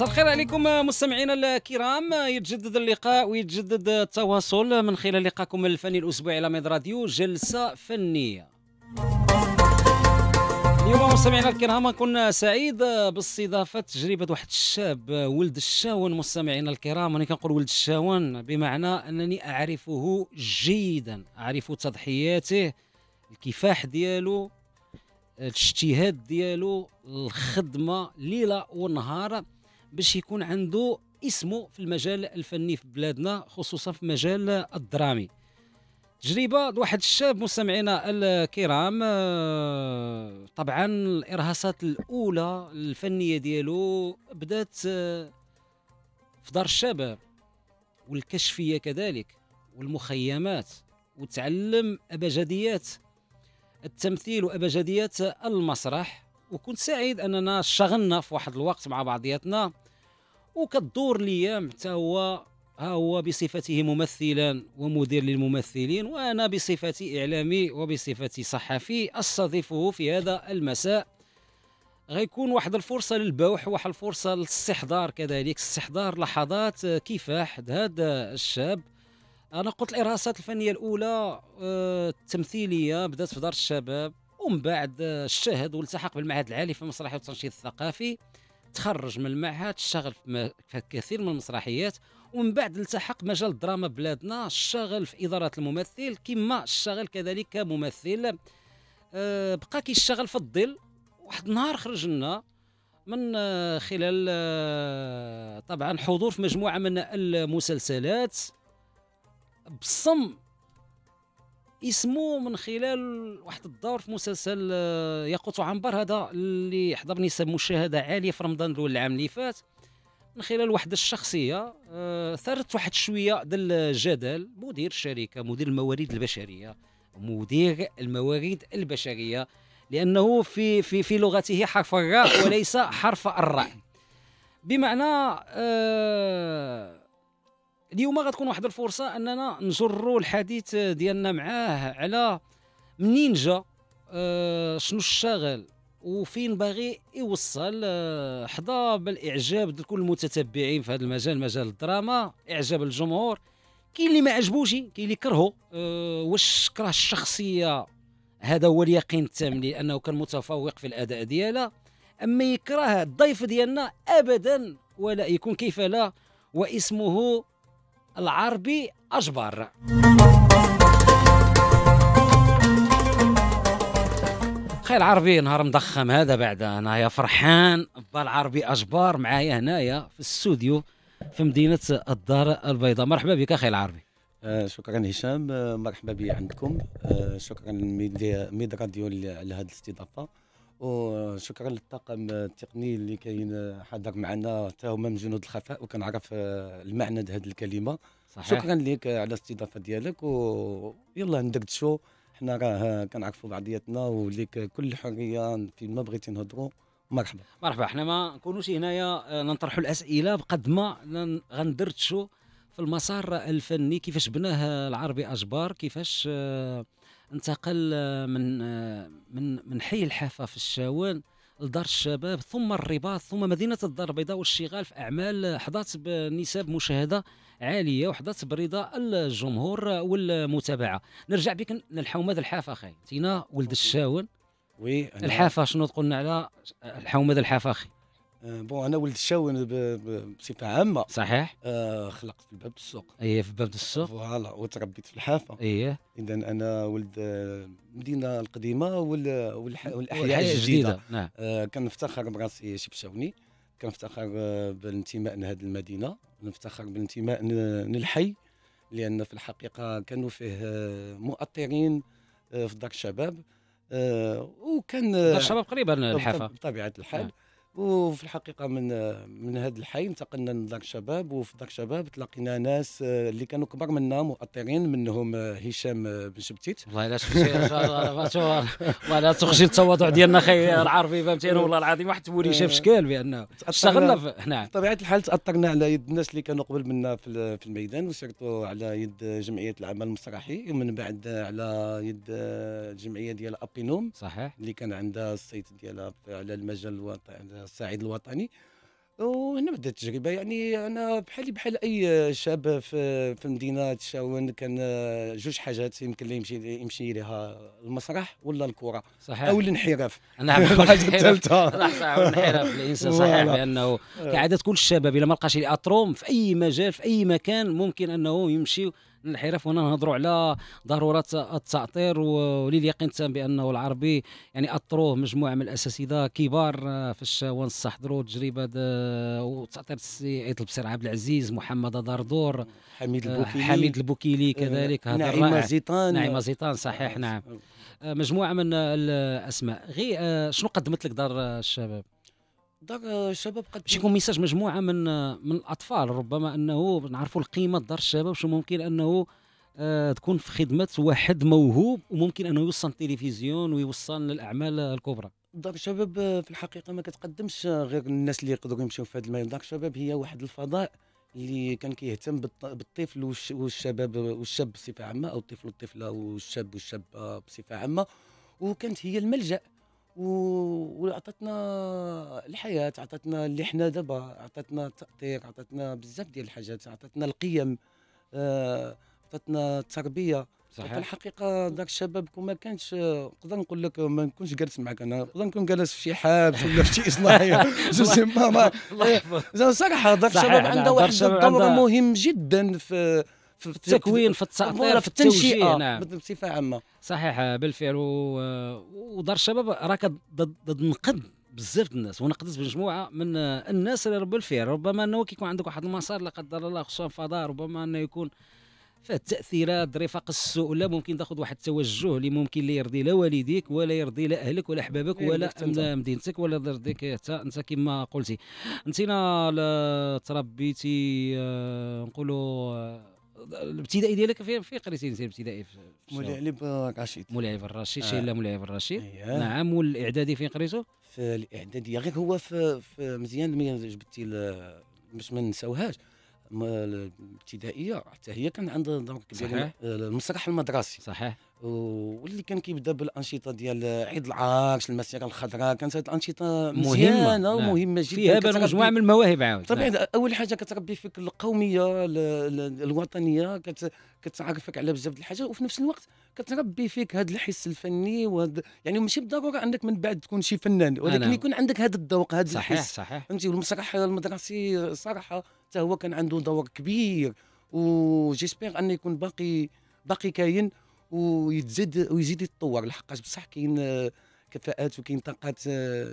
مساء الخير عليكم آه، مستمعينا الكرام آه، يتجدد اللقاء ويتجدد التواصل من خلال لقاكم الفني الاسبوعي على ميد راديو جلسه فنيه اليوم مستمعينا الكرام كنا سعيد باستضافه تجربه واحد الشاب آه، ولد الشاون مستمعينا الكرام انا كنقول ولد الشاون بمعنى انني اعرفه جيدا اعرف تضحياته الكفاح ديالو الاجتهاد ديالو الخدمه ليله ونهار باش يكون عنده اسمه في المجال الفني في بلادنا خصوصا في مجال الدرامي تجربة واحد الشاب مستمعينا الكرام آه، طبعا الإرهاصات الأولى الفنية ديالو بدات آه، في دار الشباب والكشفية كذلك والمخيمات وتعلم أبجديات التمثيل وأبجديات المسرح وكنت سعيد أننا شغلنا في واحد الوقت مع بعضياتنا وكدور الايام حتى هو ها هو بصفته ممثلا ومدير للممثلين وانا بصفتي اعلامي وبصفتي صحفي استضيفه في هذا المساء غيكون واحد الفرصه للبوح واحد الفرصه للاستحضار كذلك استحضار لحظات آه، كفاح هذا آه، الشاب انا قلت الارهاصات الفنيه الاولى آه، التمثيليه بدات في دار الشباب ومن بعد الشهد والتحق بالمعهد العالي في المسرحيه والتنشيط الثقافي تخرج من المعهد اشتغل في كثير من المسرحيات ومن بعد التحق مجال الدراما بلادنا اشتغل في إدارة الممثل كما اشتغل كذلك كممثل آه، بقى كيشتغل في الظل واحد النهار خرج لنا من آه، خلال آه، طبعا حضور في مجموعة من المسلسلات بصم اسمه من خلال واحد الدور في مسلسل آه، ياقوت وعنبر هذا اللي حضر نسب مشاهده عاليه في رمضان الاول العام اللي فات من خلال واحد الشخصيه آه، ثارت واحد شويه ديال الجدل مدير الشركه مدير الموارد البشريه مدير الموارد البشريه لانه في في في لغته حرف الراء وليس حرف الراء بمعنى آه اليوم غتكون واحد الفرصه اننا نجروا الحديث ديالنا معاه على منين جا آه، شنو الشغل وفين باغي يوصل آه، حظى بالاعجاب ديال كل المتتبعين في هذا المجال مجال الدراما اعجاب الجمهور كاين اللي ما عجبوش كاين اللي كرهو آه، واش كره الشخصيه هذا هو اليقين التام لانه كان متفوق في الاداء ديالها اما يكره الضيف ديالنا ابدا ولا يكون كيف لا واسمه العربي أجبر خير عربي نهار مضخم هذا بعد انايا فرحان بالعربي اجبار معايا هنايا في الاستوديو في مدينه الدار البيضاء مرحبا بك خير العربي آه شكرا هشام آه، مرحبا بي عندكم آه شكرا ميد راديو على هذه الاستضافه وشكرا للطاقم التقني اللي كاين حاضر معنا حتى هما من جنود الخفاء وكنعرف آه، المعنى هذه الكلمه صحيح. شكرا لك على الاستضافه ديالك ويلا ندردشوا حنا راه كنعرفوا بعضياتنا وليك كل حريه فيما بغيتي نهضروا مرحبا مرحبا حنا ما نكونوش هنايا آه، نطرحوا الاسئله بقد ما غندردشوا في المسار الفني كيفاش بناه العربي اجبار كيفاش آه انتقل آه، من آه، من من حي الحافه في الشاون لدار الشباب ثم الرباط ثم مدينه الدار البيضاء والاشتغال في اعمال آه، حظات بنسب مشاهده عاليه وحظات برضا الجمهور والمتابعه نرجع بك للحومه الحافه خي تينا ولد الشاون وي الحافه شنو تقولنا على الحومه الحافه خي بون euh, انا ولد الشاون بصفه عامه صحيح آه، خلقت في باب السوق اي في باب السوق فوالا وتربيت في الحافه ايه اذا انا ولد المدينه آه، القديمه والاحياء الجديده نعم آه، كنفتخر براسي شبشاوني كنفتخر بالانتماء لهذه المدينه نفتخر بالانتماء للحي لان في الحقيقه كانوا فيه مؤطرين في دار الشباب وكان دار الشباب قريبا الحافه بطبيعه الحال نعم. وفي الحقيقه من من هذا الحي انتقلنا لدار الشباب وفي دار الشباب تلاقينا ناس آه، اللي كانوا كبار منا مؤطرين منهم آه، هشام آه، بن شبتيت والله الا شفتي ولا التواضع ديالنا خي العربي فهمتينا والله العظيم واحد تولي شاف شكال بانه اشتغلنا نعم بطبيعه الحال تاثرنا على يد الناس اللي كانوا قبل منا في الميدان وسيرتو على يد جمعيه العمل المسرحي ومن بعد على يد الجمعيه ديال ابينوم صحيح اللي كان عندها السيت ديالها على المجال الوطني الصعيد الوطني وهنا بدات التجربه يعني انا بحالي بحال اي شاب في في مدينه تشاون كان جوج حاجات يمكن لي يمشي يمشي ليها المسرح ولا الكره صحيح او الانحراف انا نعم، الحاجه الثالثه نعم، الانحراف الانسان صحيح لانه آه. كعاده كل الشباب الا ما لقاش اطروم في اي مجال في اي مكان ممكن انه يمشي الانحراف وهنا نهضروا على ضروره التعطير ولليقين التام بانه العربي يعني اثروه مجموعه من الاساتذه كبار آه، فاش ونص التجربه تجربه آه، وتعطير السي عيط البصير عبد العزيز محمد داردور آه، حميد البوكيلي حميد البوكيلي كذلك هذا نعيمه زيطان نعيمه زيطان صحيح نعم مجموعه من الاسماء غير شنو قدمت لك دار الشباب دار الشباب قد باش يكون ميساج مجموعه من من الاطفال ربما انه نعرفوا القيمه دار الشباب شو ممكن انه آه، تكون في خدمه واحد موهوب وممكن انه يوصل التلفزيون ويوصل للاعمال الكبرى دار الشباب في الحقيقه ما كتقدمش غير الناس اللي يقدروا يمشيو في هذا الميدان دار الشباب هي واحد الفضاء اللي كان كيهتم بالطفل والشباب والشاب بصفه عامه او الطفل والطفله والشاب والشابه بصفه عامه وكانت هي الملجأ وعطاتنا الحياه عطاتنا اللي حنا دابا عطاتنا التاطير عطاتنا بزاف ديال الحاجات عطاتنا القيم آه، عطاتنا التربيه صحيح الحقيقه داك الشباب كون ما كانش نقدر نقول لك ما نكونش جالس معك انا نقدر نكون جالس في شي حابس ولا في شي اصلاحيه جوج ما ما صراحه داك الشباب عنده واحد الدور مهم جدا في في التكوين في التأطير في التنشئة نعم. بصفة عامة صحيح بالفعل ودار الشباب ضد نقد بزاف الناس ونقدت بمجموعه من الناس اللي الفعل ربما انه كيكون عندك واحد المسار لا قدر الله خصوصا في ربما انه يكون فيه التاثيرات رفاق السوء لا ممكن تاخذ واحد التوجه اللي ممكن لا يرضي لا والديك ولا يرضي لا اهلك ولا احبابك إيه، ولا مدينتك ولا يرضيك حتى انت كما قلتي انت تربيتي آه، نقولوا آه، الابتدائي ديالك فين فين قريتي انت الابتدائي في مولاي علي الرشيد علي الرشيد آه. شي مولاي علي الرشيد إيه. نعم والاعدادي فين قريتو في الاعدادي يعني غير هو في, في مزيان ملي جبتي باش ما نساوهاش الابتدائيه حتى هي كان عندها دونك المسرح المدرسي صحيح واللي كان كيبدا بالانشطه ديال عيد العرش المسيره الخضراء كانت هذه الانشطه مزيانه نعم. ومهمه جدا فيها مجموعه من المواهب عاود طبعا نعم. اول حاجه كتربي فيك القوميه الوطنيه كت كتعرفك على بزاف ديال الحاجات وفي نفس الوقت كتربي فيك هذا الحس الفني وهذا يعني ماشي بالضروره انك من بعد تكون شي فنان آه، ولكن نعم. يكون عندك هذا الذوق هذا صحيح الحس صحيح فهمتي والمسرح المدرسي صراحه حتى هو كان عنده دور كبير وجيسبيغ انه يكون باقي باقي كاين ويتزاد ويزيد يتطور لحقاش بصح كاين كفاءات وكاين طاقات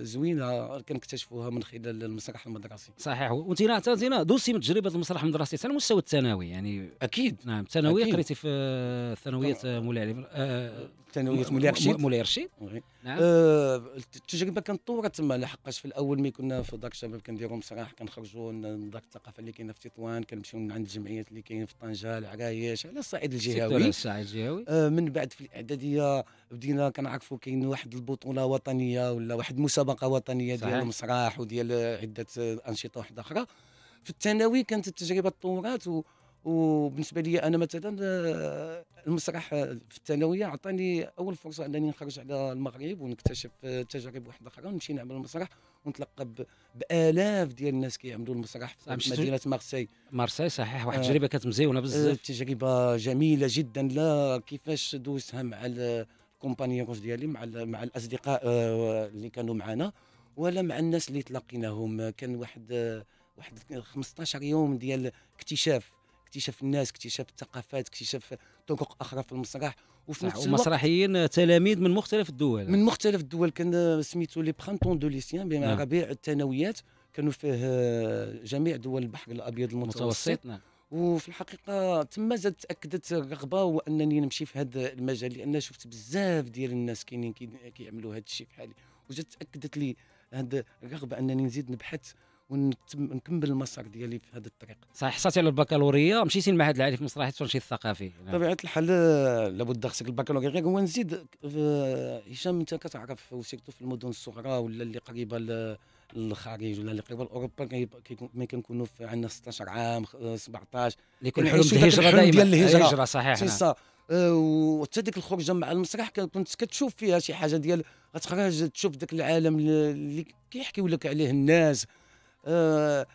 زوينه كنكتشفوها من خلال المسرح المدرسي صحيح وانت انت دوسي من تجربه المسرح المدرسي على المستوى الثانوي يعني اكيد نعم الثانويه قريتي في ثانويه مولاي علي آه، ثانويه مولاي رشيد مولاي رشيد نعم. آه التجربه كانت طورت تما لحقاش في الاول ملي كنا في دار الشباب كنديروا مسرح كنخرجوا من دار الثقافه اللي كاينه في تطوان كنمشيو عند الجمعيات اللي كاين في طنجه العرايش على الصعيد الجهوي على الصعيد الجهوي آه من بعد في الاعداديه بدينا كنعرفوا كاين واحد البطوله وطنيه ولا واحد مسابقه وطنيه ديال المسرح وديال عده انشطه واحده اخرى في الثانوي كانت التجربه تطورات و... وبالنسبه لي انا مثلا آه، المسرح في الثانويه عطاني اول فرصه انني نخرج على المغرب ونكتشف آه، تجارب واحده اخرى ونمشي نعمل المسرح ونتلقى بالاف ديال الناس كيعملوا المسرح في مدينه مارسي مارسي صحيح واحد آه، التجربه آه كانت مزيونه بزاف تجربه جميله جدا لا كيفاش دوزتها مع الكومبانييروز ديالي مع مع الاصدقاء اللي كانوا معنا ولا مع الناس اللي تلاقيناهم كان واحد واحد 15 يوم ديال اكتشاف اكتشاف الناس اكتشاف الثقافات اكتشاف طرق اخرى في المسرح وفي نعم، نفس الوقت مسرحيين آه، تلاميذ من مختلف الدول من مختلف الدول كان آه، سميتو لي برانتون دو ليسيان بما ربيع الثانويات كانوا فيه آه، جميع دول البحر الابيض المتوسط نعم. وفي الحقيقه تما زاد تاكدت الرغبه وانني نمشي في هذا المجال لان شفت بزاف ديال الناس كاينين كيعملوا هذا الشيء بحالي وجات تاكدت لي هذا الرغبه انني نزيد نبحث ونكمل المسار ديالي في هذا الطريق صحيح حصلتي على البكالوريا مشيتي المعهد العالي في مسرحيه الترشيد الثقافي نعم. بطبيعه الحال لابد خصك البكالوريا هو نزيد آه، هشام انت كتعرف وسيرتو في المدن الصغرى ولا اللي قريبه للخارج ولا اللي قريبه لاوروبا ملي كنكونوا عندنا 16 عام 17 اللي كنحلم بالهجره دائما ديال الهجره الهجره صحيح نعم. آه، وحتى ديك الخرجه مع المسرح كنت كتشوف فيها شي حاجه ديال غتخرج تشوف ذاك العالم اللي كيحكيو لك عليه الناس آه،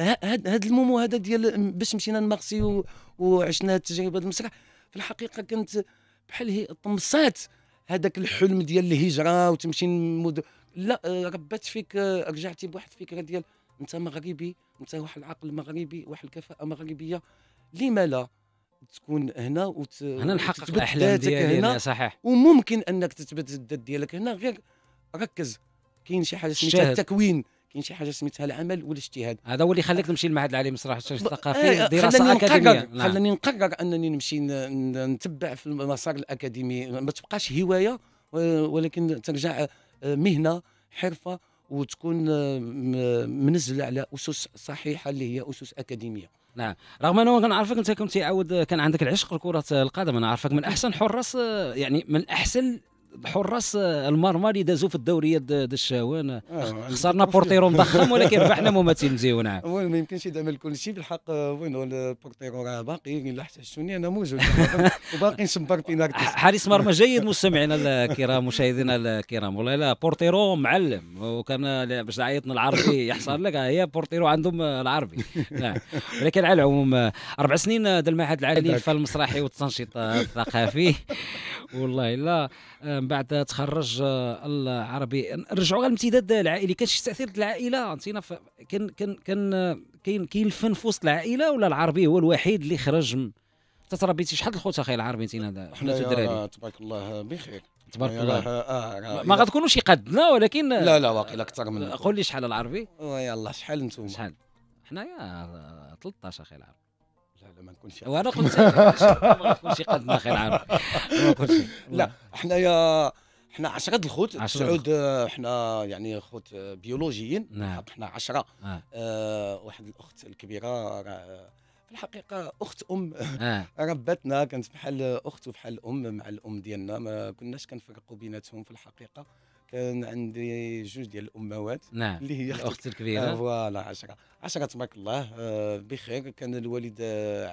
هاد هاد المومو هذا ديال باش مشينا نمارسي وعشنا ديال المسرح في الحقيقه كانت بحال طمسات هذاك الحلم ديال الهجره وتمشي مد... لا آه، ربات فيك آه، رجعتي بواحد الفكره ديال انت مغربي انت واحد العقل مغربي واحد الكفاءه مغربيه لما لا تكون هنا وت... هنا نحقق الاحلام ديالي هنا صحيح وممكن انك تثبت الذات ديالك هنا غير ركز كاين شي حاجه سميتها التكوين كاين شي حاجه سميتها العمل والاجتهاد هذا هو اللي خلاك تمشي للمعهد العالي صراحه الثقافي آه دراسه اكاديميه نعم. خلاني نقرر انني نمشي نتبع في المسار الاكاديمي ما تبقاش هوايه ولكن ترجع آه، مهنه حرفه وتكون آه، منزله على اسس صحيحه اللي هي اسس اكاديميه نعم رغم انه كنعرفك انت كنت عاود كان عندك العشق لكره القدم انا عارفك من احسن حراس آه، يعني من احسن حراس آه، المرمى اللي دازوا في الدوريات الشاوان آه، آه، خسرنا بورتيرو مضخم ولكن ربحنا ممثل مزيون وين ما يمكنش يدعم كل شيء بالحق وين البورتيرو راه باقي الا حتى انا موجود وباقي نشبر فينا حارس مرمى جيد مستمعينا الكرام مشاهدينا الكرام والله لا بورتيرو معلم وكان باش عيطنا العربي يحصل لك هي بورتيرو عندهم العربي ولكن على العموم اربع سنين هذا المعهد العالي للفن المسرحي والتنشيط الثقافي والله لا من بعد تخرج آه، العربي نرجعوا الامتداد العائلي كان شي تاثير العائله انتينا كان كان كان آه، كاين كاين الفن في وسط العائله ولا العربي هو الوحيد اللي خرج انت تربيتي شحال الخوت اخي العربي نتينا حنا الدراري تبارك الله بخير تبارك الله آه, آه، ما غتكونوش قدنا ولكن لا لا واقيلا اكثر من قول لي شحال العربي يلا شحال انتم شحال حنايا 13 اخي العربي لا ما نكونش وانا قلت ما نكونش قدنا خير عام ما نكونش لا حنايا حنا عشرة الخوت سعود حنا يعني خوت بيولوجيين نعم. حنا عشرة آه. آه واحد الاخت الكبيره في الحقيقه اخت ام آه. ربتنا كانت بحال اخت وبحال ام مع الام ديالنا ما كناش كنفرقوا بيناتهم في الحقيقه كان آه، عندي جوج ديال الامهات نعم اللي هي الاخت آه، الكبيره فوالا 10 10 تبارك الله آه، بخير كان الوالد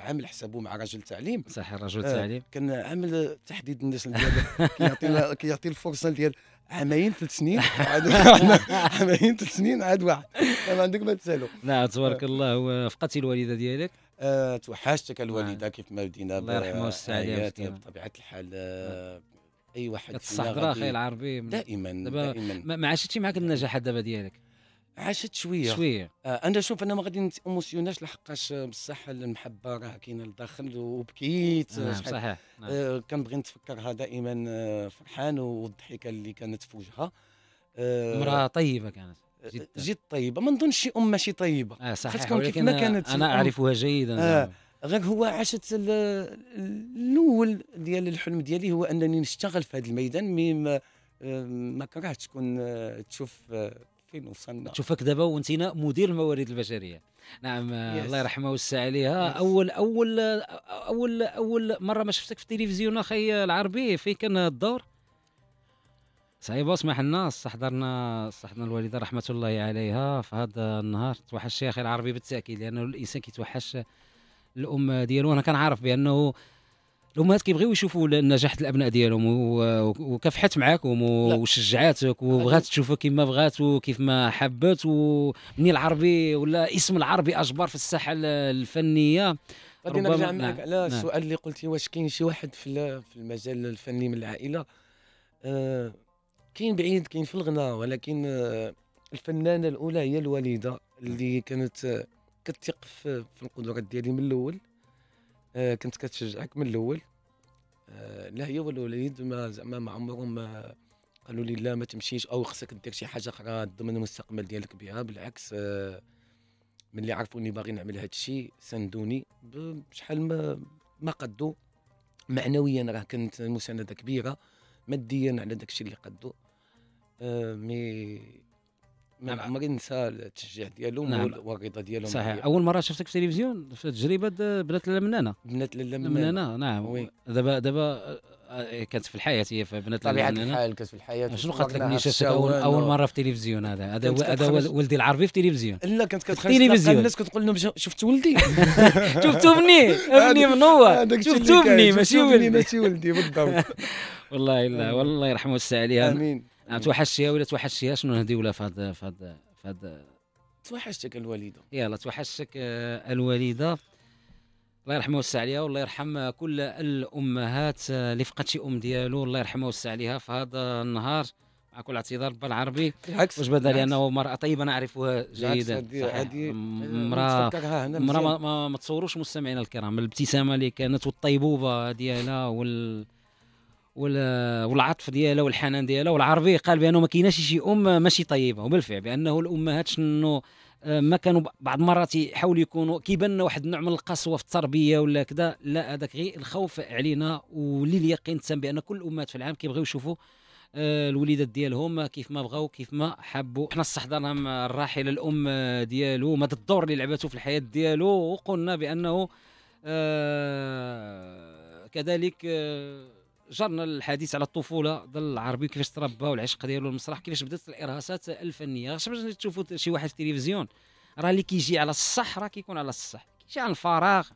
عامل حسابه مع رجل تعليم صحيح رجل تعليم كان عامل تحديد النسل ديالو كيعطي كيعطي الفرصه ديال عامين ثلاث سنين عامين ثلاث سنين عاد واحد ما عندك ما تسالو نعم تبارك الله وفقتي الوالده ديالك توحشتك الوالده نعم. كيف ما بدينا الله يرحمها ويوسع عليها بطبيعه الحال اي واحد كتصحقرا اخي العربي دائما دائما ما عاشتش معك النجاح دابا ديالك عاشت شويه شويه آه انا شوف انا ما غادي نتيموسيوناش لحقاش بصح المحبه راه كاينه لداخل وبكيت نعم صحيح نعم. آه كنبغي نتفكرها دائما آه، فرحان والضحكه اللي كانت في وجهها آه امراه طيبه كانت آه، جد طيبه ما نظنش شي ام ماشي طيبه آه صحيح كيف ما كانت انا اعرفها جيدا آه غير هو عاشت الاول ديال الحلم ديالي هو انني نشتغل في هذا الميدان مي ما, ما كرهتش كون آه، تشوف آه، فين وصلنا تشوفك دابا وانت مدير الموارد البشريه نعم يس. آه، الله يرحمه ويوسع عليها اول اول اول اول مره ما شفتك في التلفزيون اخي العربي فين كان الدور صعيبه اسمح لنا استحضرنا استحضرنا الوالده رحمه الله عليها في هذا النهار توحش يا اخي العربي بالتاكيد لانه الانسان كيتوحش الام ديالو انا كنعرف بانه الامهات كيبغيو يشوفوا نجاح الابناء ديالهم وكافحت معاكم وشجعاتك وبغات تشوفك كما بغات وكيف ما حبت ومني العربي ولا اسم العربي اجبر في الساحه الفنيه غادي نرجع معك نعم. على السؤال نعم. اللي قلتي واش كاين شي واحد في المجال الفني من العائله آه، كاين بعيد كاين في الغناء ولكن آه، الفنانه الاولى هي الوالده اللي كانت آه، كتيق في القدرات ديالي من الاول آه كنت كتشجعك من الاول آه لا هي ولا الوليد ما زعما ما عمرهم قالوا لي لا ما تمشيش او خصك دير شي حاجه اخرى تضمن المستقبل ديالك بها بالعكس آه ملي عرفوا اني باغي نعمل هذا الشيء ساندوني بشحال ما ما قدو معنويا راه كانت مسانده كبيره ماديا على داك الشيء اللي قدو آه مي من عمري نعم. نسى التشجيع ديالهم نعم. والوريضه ديالهم صحيح ديالهم. اول مره شفتك في التلفزيون في تجربه بنات لاله منانه بنات لاله منانه نعم دابا دابا آه، آه، كانت في الحياه هي في بنات طبيعه الحال كانت في الحياه شنو قالت لك ملي شفتك اول اول مره في التلفزيون هذا هذا هذا ولدي العربي في التلفزيون لا كانت كتخرج التلفزيون الناس كتقول لهم شفت ولدي شفتو بني ابني منور شفتو بني ماشي ولدي ماشي ولدي بالضبط والله الا والله يرحمه السعي عليها امين توحشتيها ولا توحشتيها شنو نهدي ولا في هذا في هذا في هذا توحشتك الوالده يلا توحشتك آه، الوالده الله يرحمها ويوسع عليها والله يرحم كل الامهات آه، اللي فقدت شي ام ديالو الله يرحمها ويوسع عليها في هذا النهار مع كل اعتذار بالعربي العربي بالعكس واش بدا لي انه امراه طيبه نعرفها جيدا امراه امراه ما, ما, ما تصوروش مستمعينا الكرام الابتسامه اللي كانت والطيبوبه ديالها وال والعطف ديالها والحنان ديالها والعربي قال بانه ما كايناش شي ام ماشي طيبه وبالفعل بانه الامهات شنو آه، ما كانوا بعض المرات يحاولوا يكونوا كيبان لنا واحد النوع من القسوه في التربيه ولا كذا لا هذاك غير الخوف علينا ولليقين تام بان كل الامهات في العالم كيبغيو يشوفوا آه، الوليدات ديالهم آه، كيف ما بغاو كيف ما حبوا حنا استحضرنا الراحله الام ديالو ما الدور اللي لعبته في الحياه ديالو وقلنا بانه كذلك جرنا الحديث على الطفوله ديال العربي كيفاش تربى والعشق ديالو المسرح كيفاش بدات الارهاصات الفنيه باش تشوفوا شي واحد في التلفزيون راه اللي كيجي على الصح راه كيكون على الصح كيجي على الفراغ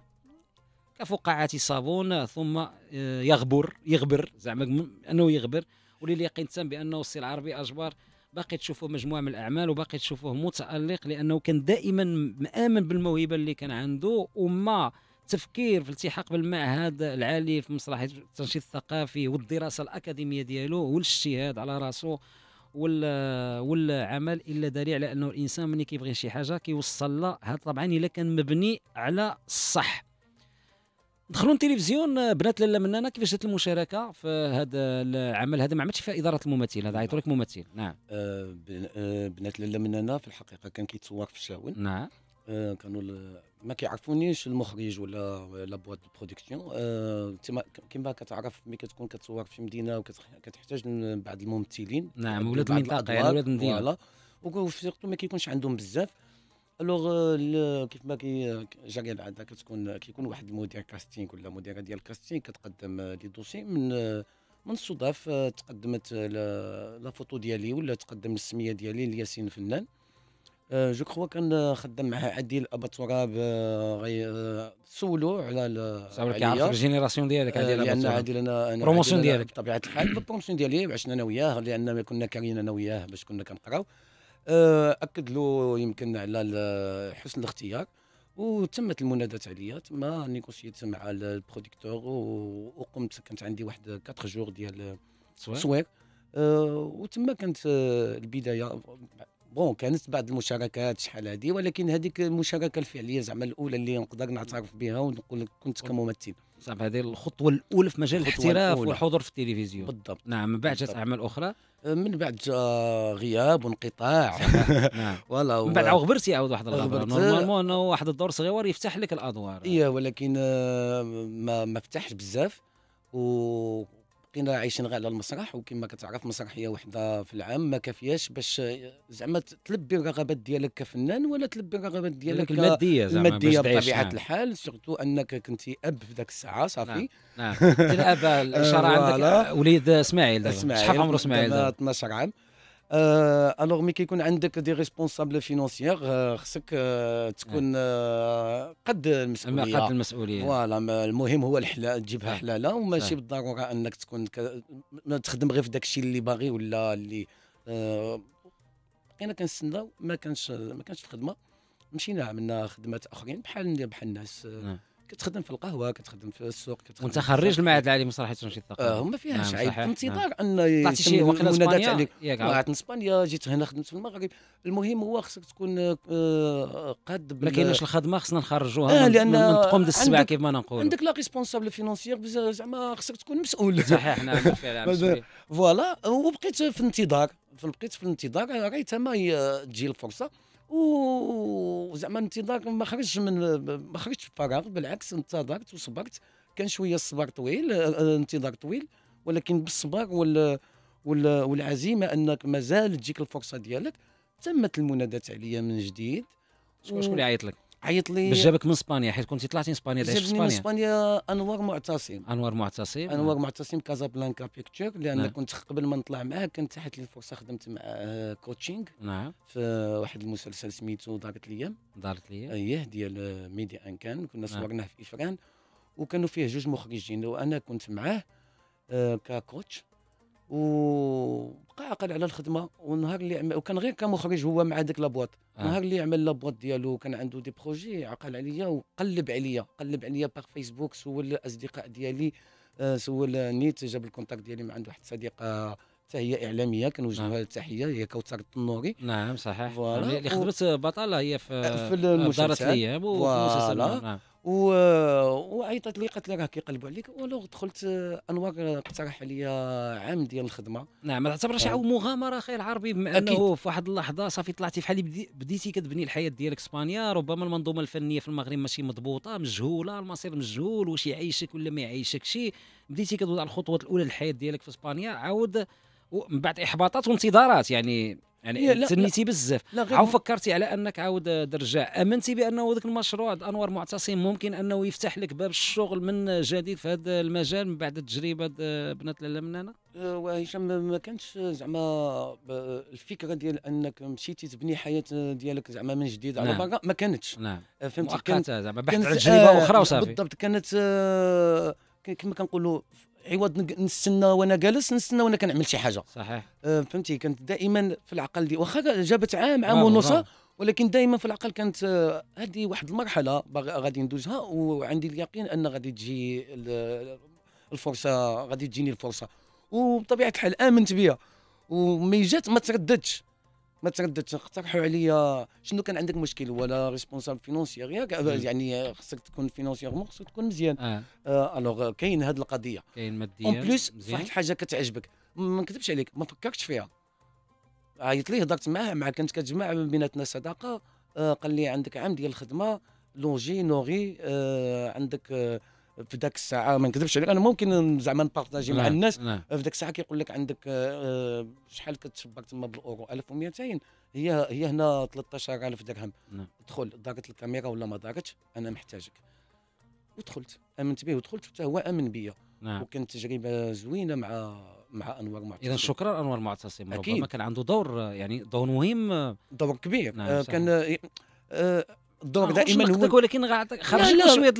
كفقاعات صابون ثم آه، يغبر يغبر زعما انه يغبر ولليقين تام بانه السي العربي اجبار باقي تشوفوه مجموعه من الاعمال وباقي تشوفوه متالق لانه كان دائما مامن بالموهبه اللي كان عنده وما التفكير في الالتحاق بالمعهد العالي في مسرحيه التنشيط الثقافي والدراسه الاكاديميه ديالو والاجتهاد على راسو وال والعمل الا دليل على انه الانسان ملي كيبغي شي حاجه كيوصل لها هذا طبعا الا كان مبني على الصح دخلوا التلفزيون بنات لاله منانه كيفاش جات المشاركه في هذا العمل هذا ما عملتش فيها اداره الممثل هذا عيطوا لك ممثل نعم آه, آه، بنات لاله منانه في الحقيقه كان كيتصور في الشاون نعم آه كانوا ما كيعرفونيش المخرج ولا لا بواط برودكسيون أه كما كتعرف ملي كتكون كتصور في مدينه وكتحتاج بعض الممثلين نعم ولاد المنطقه يعني ولاد المدينه فوالا وسيرتو ما كيكونش عندهم بزاف الوغ كيف ما كي جاري بعدا كتكون كيكون واحد المدير كاستينغ ولا مديره ديال الكاستينغ كتقدم لي دوسي من من الصدف تقدمت لا فوتو ديالي ولا تقدم السميه ديالي لياسين فنان آه، جو كخوا كان خدام معاه عديل ابا تراب آه، آه، سولو على صافي الجينيراسيون ديالك عديل ابا لان انا بروموسيون ديالك بطبيعه الحال البروموسيون ديالي عشنا انا وياه لان كنا كاريين انا وياه باش كنا كنقراو اكد له يمكن على حسن الاختيار وتمت المنادات عليا تما نيغوسيت مع البروديكتور وقمت كانت عندي واحد 4 جور ديال التصوير أه وتما كانت البدايه بون كانت بعض المشاركات شحال هذه ولكن هذيك المشاركه الفعليه زعما الاولى اللي نقدر نعترف بها ونقول كنت كممثل زعما هذه الخطوه الاولى في مجال الاحتراف والحضور في التلفزيون بالضبط نعم من بعد جات اعمال اخرى أه، من بعد غياب وانقطاع نعم فوالا من بعد غبرتي عاود واحد الغبره نورمالمون انه واحد الدور صغير يفتح لك الادوار اي ولكن أه، ما ما فتحش بزاف و بقينا عايشين غير على المسرح وكما كتعرف مسرحيه وحده في العام ما كافياش باش زعما تلبي الرغبات ديالك كفنان ولا تلبي الرغبات ديالك الماديه زعما الماديه بطبيعه نعم. الحال سورتو انك كنتي اب في ذاك الساعه صافي نعم نعم الاب الاشاره عندك وليد اسماعيل شحال عمره اسماعيل 12 عام الوغ مي كيكون عندك دي ريسبونسابل فينونسيير خصك تكون قد المسؤوليه قد المسؤوليه فوالا المهم هو الحلال تجيبها حلاله وماشي بالضروره انك تكون ما تخدم غير في داك الشيء اللي باغي ولا اللي بقينا كنستناو ما كانش ما كانش الخدمه مشينا عملنا خدمات اخرين بحال بحال الناس كتخدم في القهوه كتخدم في السوق كتخدم وانت خريج المعهد العالي مسرحيه تنشيط الثقافه آه ما فيهاش في انتظار ان شي وقت منادات عليك رحت اسبانيا جيت هنا خدمت في المغرب المهم هو خصك تكون آه قاد ما كايناش الخدمه خصنا نخرجوها آه لان من تقوم السبع كيف ما نقول عندك لا ريسبونسابل فينونسيير زعما خصك تكون مسؤول صحيح نعم بالفعل فوالا وبقيت في انتظار بقيت في الانتظار رايت ما تجي الفرصه وزعما الانتظار ما خرجش من ما خرجتش فراغ بالعكس انتظرت وصبرت كان شويه الصبر طويل الانتظار طويل ولكن بالصبر وال والعزيمه انك مازال تجيك الفرصه ديالك تمت المنادات عليا من جديد شكون شكون اللي عيط لك؟ عيط لي باش جابك من اسبانيا حيت كنتي طلعتي من اسبانيا دايش في اسبانيا من اسبانيا انور معتصم انور معتصم انور معتصم كازا بلانكا بيكتشر لان نعم. كنت قبل ما نطلع معاه كانت تحت لي الفرصه خدمت معاه كوتشينغ نعم في واحد المسلسل سميتو دارت ليام دارت ليام اييه ديال ميدي ان كان كنا نعم. صورناه نعم. في افران وكانوا فيه جوج مخرجين وانا كنت معاه آه، ككوتش عاقل على الخدمه والنهار اللي عمل وكان غير كمخرج هو مع ديك لابواط النهار نهار اللي عمل لابواط ديالو كان عنده دي بروجي عقل عليا وقلب عليا قلب عليا باغ فيسبوك سول الاصدقاء ديالي آه، سول نيت جاب الكونتاكت ديالي من عنده واحد الصديقه حتى هي اعلاميه كنوجهها نعم. التحيه هي كوثر الطنوري نعم صحيح يعني اللي خدمت بطاله هي في, في دار الايام وفي المسلسل نعم و... وعيطت لي قالت لي راه كيقلبوا عليك ولو دخلت انوار اقترح عليا عام ديال الخدمه نعم ما تعتبرش عاو آه. مغامره خير عربي بما انه في واحد اللحظه صافي طلعتي بحال بدي... بديتي كتبني الحياه ديالك اسبانيا ربما المنظومه الفنيه في المغرب ماشي مضبوطه مجهوله المصير مجهول واش يعيشك ولا ما شي بديتي كتوضع الخطوه الاولى للحياه ديالك في اسبانيا عاود ومن بعد احباطات وانتظارات يعني يعني تنيتي بزاف عاود فكرتي على انك عاود ترجع امنتي بانه ذاك المشروع انور معتصم ممكن انه يفتح لك باب الشغل من جديد في هذا المجال من بعد تجربه بنات لاله منانه أه، وهشام ما كانش زعما الفكره ديال انك مشيتي تبني حياه ديالك زعما من جديد على نعم. برا ما كانتش نعم أه، فهمتي كانت زعما بحث على تجربه أه، اخرى وصافي بالضبط كانت كما كنقولوا عوض نستنى وانا جالس نستنى وانا كنعمل شي حاجه صحيح آه، فهمتي كانت دائما في العقل دي واخا جابت عام عام ونص ولكن دائما في العقل كانت آه، هذه واحد المرحله غادي ندوزها وعندي اليقين ان غادي تجي الفرصه غادي تجيني الفرصه وبطبيعه الحال امنت بها وما جات ما ترددش ما ترددش اقترحوا عليا شنو كان عندك مشكل ولا ريسبونسابل فينونسيير أه، يعني خصك تكون فينونسييرمون خصك تكون مزيان اه, آه الوغ كاين هذه القضيه كاين ماديا اون بليس واحد الحاجه كتعجبك ما نكذبش عليك ما فكرتش فيها عيط لي هضرت معاه مع كانت كتجمع بيناتنا صداقه آه قال لي عندك عام ديال الخدمه لونجي نوغي آه عندك آه في ذاك الساعه ما نكذبش عليك انا ممكن زعما نبارطاجي مع نعم، الناس لا. نعم. في ذاك الساعه كيقول لك عندك آه، آه، شحال كتشبك تما بالاورو 1200 هي هي هنا 13000 درهم نعم. دخل دارت الكاميرا ولا ما دارتش انا محتاجك ودخلت امنت به ودخلت حتى هو امن بيا نعم. وكانت تجربه زوينه مع مع انوار معتصم اذا شكرا انوار معتصم أكيد. ربما كان عنده دور يعني دور مهم دور كبير نعم آه كان آه, آه، الدور دائما هو ولكن خرج لنا شويه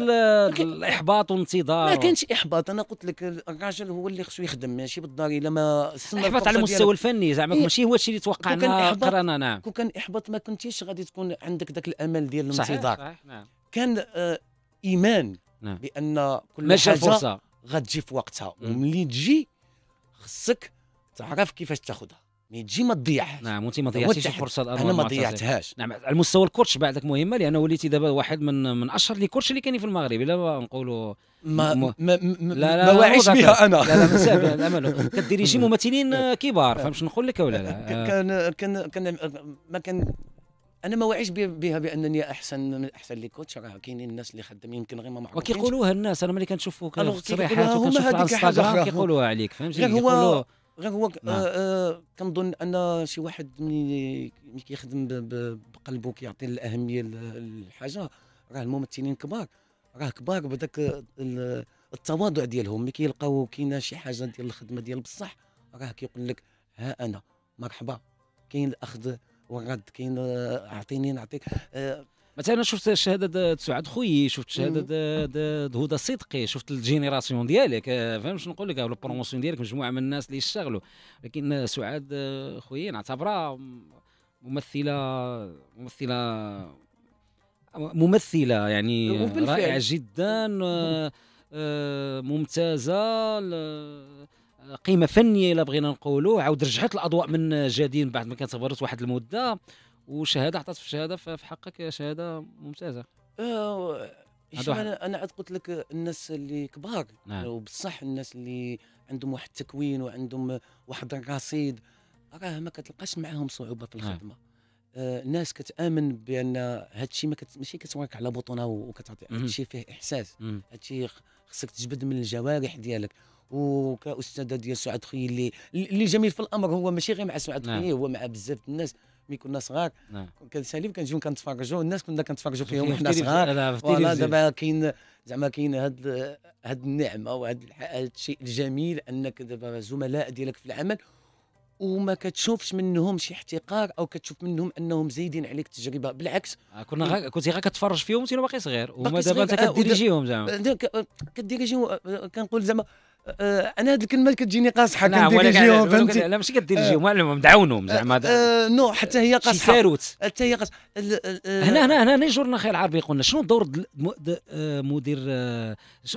الاحباط والانتظار ما كانش احباط انا قلت لك الراجل هو اللي خصو يخدم ماشي بالضروري لما استنى احباط على المستوى الفني زعما إيه؟ ماشي هو الشيء اللي توقعنا قرانا نعم كون كان احباط ما كنتيش غادي تكون عندك ذاك الامل ديال الانتظار صحيح نعم كان آه ايمان نعم. بان كل حاجه فرصة. غتجي في وقتها وملي تجي خصك تعرف كيفاش تاخذها ما تجي ما تضيع نعم وانت ما ضيعتيش الفرصه الان انا ما ضيعتهاش نعم على المستوى الكورتش بعدك مهمه لانه وليتي دابا واحد من من اشهر لي كورتش اللي كاين في المغرب الا نقولوا ما م... ما ما, لا لا ما واعيش بها انا لا لا ما الامل كديري شي ممثلين كبار فهمت شنو نقول لك ولا لا كان كان كان ما كان انا ما واعيش بها بانني احسن احسن لي كوتش راه كاينين الناس اللي خدامين يمكن غير ما معروفين وكيقولوها الناس انا ملي كنشوفو في التصريحات وكنشوف الانستغرام كيقولوها عليك فهمتي هو غير هو نعم. آه،, آه كنظن ان شي واحد ملي كيخدم بقلبه كيعطي الاهميه للحاجه راه الممثلين كبار راه كبار بداك التواضع ديالهم ملي كيلقاو كاينه شي حاجه ديال الخدمه ديال بصح راه كيقول لك ها انا مرحبا كاين الاخذ والرد كاين اعطيني آه، نعطيك آه مثلا شفت شهاده سعاد خويي شفت شهاده هدى صدقي شفت الجينيراسيون ديالك آه، فهمت شنو نقول لك لو بروموسيون ديالك مجموعه من الناس اللي يشتغلوا لكن سعاد آه، خويي نعتبرها ممثله ممثله ممثله يعني رائعه جدا آه، ممتازه قيمه فنيه الا بغينا نقولوا عاود رجعت الاضواء من جديد بعد ما كانت غبرت واحد المده وشهاده عطات في شهاده في حقك شهاده ممتازه آه انا انا عاد قلت لك الناس اللي كبار نعم. وبصح الناس اللي عندهم واحد التكوين وعندهم واحد الرصيد راه ما كتلقاش معاهم صعوبه في نعم. الخدمه نعم. آه ناس كتامن بان هذا الشيء ما كت... ماشي كتورك على بطنها وكتعطي هذا الشيء فيه احساس هذا الشيء خصك تجبد من الجوارح ديالك وكاستاذه ديال سعاد خيلي اللي جميل في الامر هو ماشي غير مع سعاد نعم. خيلي هو مع بزاف الناس ملي كنا صغار نعم. كنسالي كنجيو كنتفرجوا الناس كنا كنتفرجوا فيهم وحنا صغار والله دابا كاين زعما كاين هاد هاد النعمه وهاد الشيء الجميل انك دابا زملاء ديالك في العمل وما كتشوفش منهم شي احتقار او كتشوف منهم انهم زايدين عليك التجربه بالعكس آه، كنا غا... كنت غير كتفرج فيهم وانت باقي صغير وما دابا انت آه، كديريجيهم زعما آه، كديريجيهم كنقول زعما آه، انا هذه الكلمه اللي كتجيني قاصحه نعم، كنديريجيهم فهمتي لا ماشي ما آه. المهم دعاونهم زعما آه، نو حتى هي قاصحه ساروت حتى هي قاصحه هنا هنا هنا هنا جورنا خير العربي يقولنا شنو دور مدير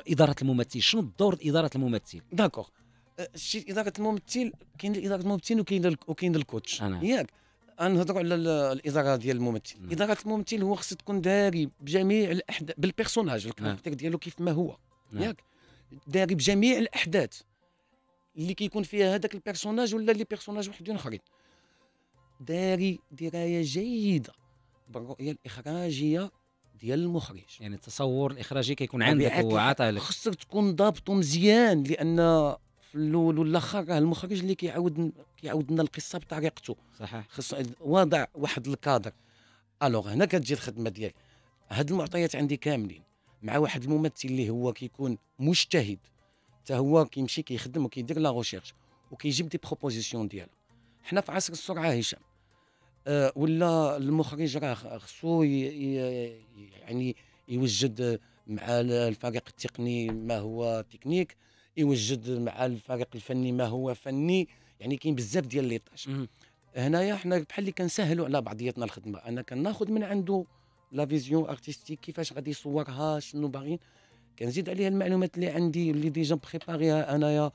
اداره الممثل شنو دور اداره الممثل داكوغ شتي اداره الممثل كاين اداره الممثل وكاين وكاين الكوتش ياك نهضروا على الاداره ديال الممثل اداره الممثل هو خصها تكون داري بجميع الاحداث بالبيرسوناج الكاركتير نعم. ديالو كيف ما هو نعم. ياك داري بجميع الاحداث اللي كيكون فيها هذاك البيرسوناج ولا لي بيرسوناج وحدين اخرين داري درايه جيده بالرؤيه الاخراجيه ديال المخرج يعني التصور الاخراجي كيكون عندك وعاطاه لك خصك تكون ضابط مزيان لان في الاول والاخر راه المخرج اللي كيعاود كيعاود لنا القصه بطريقته صحيح خص واضع واحد الكادر الوغ هنا كتجي الخدمه ديالك هاد المعطيات عندي كاملين مع واحد الممثل اللي هو كيكون مجتهد حتى هو كيمشي كيخدم وكيدير لا ريشيرش وكيجيب دي بروبوزيسيون ديالو حنا في عصر السرعه هشام أه ولا المخرج راه خصو يعني يوجد مع الفريق التقني ما هو تكنيك يوجد مع الفريق الفني ما هو فني يعني كاين بزاف ديال ليطاج هنايا حنا بحال اللي كنسهلوا على بعضياتنا الخدمه انا كناخذ من عنده لا فيزيون ارتستيك كيفاش غادي يصورها شنو باغيين كنزيد عليها المعلومات اللي عندي اللي ديجا بريباريها انايا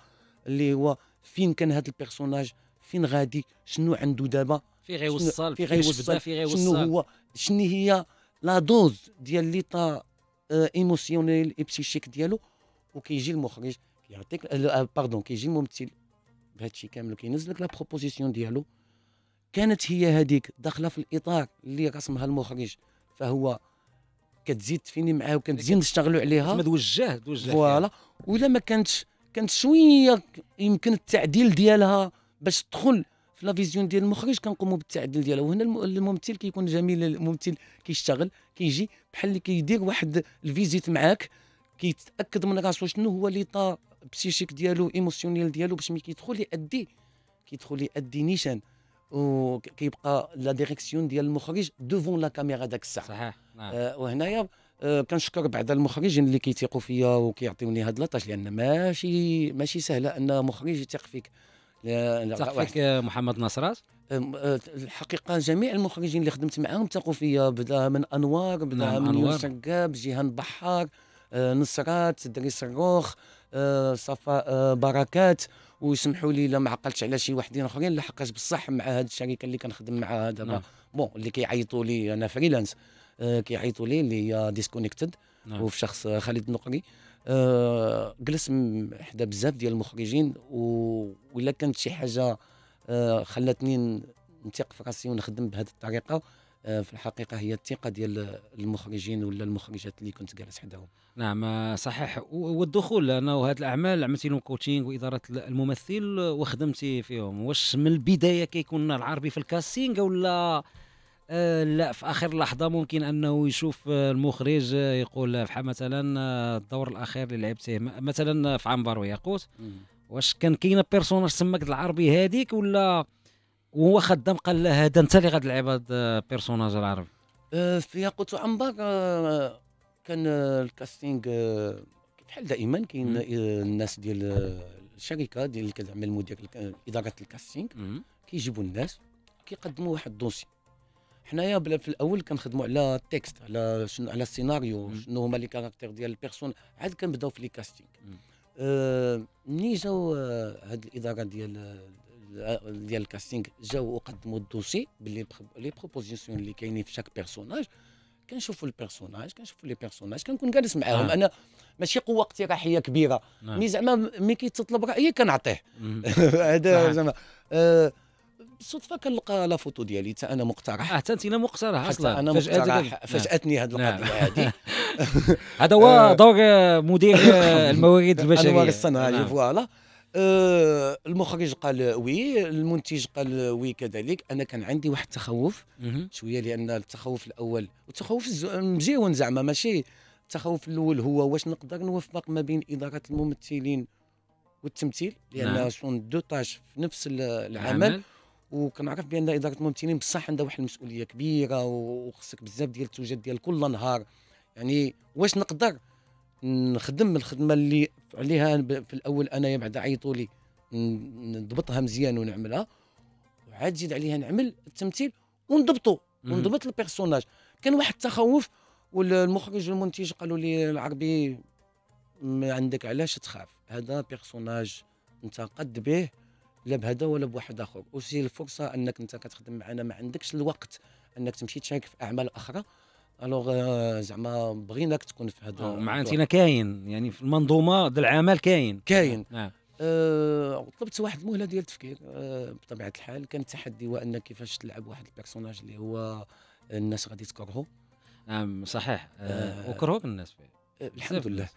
اللي هو فين كان هذا البيرسوناج فين غادي شنو عنده دابا في غيوصل في غيوصل في غيوصل شنو هو شنو هي لا دوز ديال طا ايموسيونيل اي بسيشيك ديالو وكيجي المخرج كيعطيك باردون آه، كيجي الممثل بهادشي كامل كينزل لك لا بروبوزيسيون ديالو كانت هي هذيك داخله في الاطار اللي رسمها المخرج فهو كتزيد تفيني معاه وكنزيد نشتغلوا عليها تما دوجه دوجه فوالا ولا ما كانتش كانت شويه يمكن التعديل ديالها باش تدخل في لا فيزيون ديال المخرج كنقوموا بالتعديل ديالها وهنا الممثل كيكون جميل الممثل كيشتغل كيجي بحال اللي كيدير واحد الفيزيت معاك كيتاكد من راسو شنو هو لي بسيشيك ديالو ايموسيونيل ديالو باش ملي كيدخل يادي كيدخل يادي نيشان وكيبقى لا ديريكسيون ديال المخرج دوفون لا كاميرا داك الساعه صحيح نعم. آه وهنايا آه كنشكر بعض المخرجين اللي كيثيقوا فيا وكيعطيوني هاد لاطاج لان ماشي ماشي سهله ان مخرج يثيق فيك ثق فيك محمد نصرات الحقيقه جميع المخرجين اللي خدمت معاهم ثقوا فيا بدا من انوار بدا نعم من أنوار. يوسف جيهان بحار آه نصرات دريس الروخ صفاء بركات وسمحوا لي الا ما عقلتش على شي واحدين اخرين لحقاش بصح مع هاد الشركه اللي كنخدم معاها دابا نعم. بون اللي كيعيطوا لي انا فريلانس آه كيعيطوا لي اللي هي ديسكونيكتد نعم. وفي شخص خالد النقري آه جلس حدا بزاف ديال المخرجين وإلا كانت شي حاجه آه خلاتني نثق في راسي ونخدم بهذه الطريقه في الحقيقه هي الثقه ديال المخرجين ولا المخرجات اللي كنت جالس حداهم نعم صحيح والدخول لانه هذه الاعمال عملتي لهم كوتشينغ واداره الممثل وخدمتي فيهم واش من البدايه كيكون العربي في الكاستينغ ولا آه، لا في اخر لحظه ممكن انه يشوف آه، المخرج آه، يقول بحال مثلا الدور الاخير اللي لعبتيه مثلا في عنبر وياقوت واش كان كاينه بيرسوناج سماك العربي هذيك ولا وهو خدام قال له هذا انت اللي تلعب هذا بيرسوناج العربي آه، في ياقوت وعنبر آه، كان الكاستينغ آه، بحال دائما كاين الناس ديال الشركه ديال اللي كتعمل مدير اداره الكاستينغ كيجيبوا الناس كيقدموا واحد الدوسي حنايا في الاول كنخدموا على التكست على شنو على السيناريو شنو هما لي كاركتير ديال البيرسون عاد كنبداو في لي كاستينغ ملي جاو هاد الاداره ديال ديال الكاستينغ جاو وقدموا الدوسي باللي لي بروبوزيسيون اللي كاينين في شاك بيرسوناج كنشوفوا البيرسوناج كنشوفوا لي بيرسوناج كنكون جالس معاهم آه. انا ماشي قوه اقتراحيه كبيره آه. مي زعما مي كيتطلب رايي كنعطيه هذا نعم. زعما بالصدفه آه، كنلقى لا فوتو ديالي حتى انا مقترح آه، حتى انت مقترح اصلا انا مقترح فاجاتني هذه القضيه هذه هذا هو آه. دور مدير الموارد البشريه انوار الصناعي فوالا آه، المخرج قال وي المنتج قال وي كذلك انا كان عندي واحد التخوف شويه لان التخوف الاول والتخوف مزيون زعما ماشي التخوف الاول هو واش نقدر نوفق ما بين اداره الممثلين والتمثيل لان سون نعم. دو طاج في نفس العمل عمل. وكنعرف بان اداره الممثلين بصح عندها واحد المسؤوليه كبيره وخصك بزاف ديال التوجات ديال كل نهار يعني واش نقدر نخدم الخدمه اللي عليها في الاول انايا بعد عيطوا لي نضبطها مزيان ونعملها وعاد زيد عليها نعمل التمثيل ونضبطو ونضبط البيرسوناج كان واحد التخوف والمخرج والمنتج قالوا لي العربي ما عندك علاش تخاف هذا بيرسوناج انت قد به لا بهذا ولا بواحد اخر وسي الفرصه انك انت كتخدم معنا ما عندكش الوقت انك تمشي تشارك في اعمال اخرى الوغ زعما بغيناك تكون في هذا انتينا كاين يعني في المنظومه د العمل كاين كاين نعم أه طلبت واحد المهله ديال التفكير أه بطبيعه الحال كان تحدي هو ان كيفاش تلعب واحد البيرسوناج اللي هو الناس غادي تكرهو نعم صحيح أه, أه، وكرهوك الناس أه، فيه نعم. أه، الحمد لله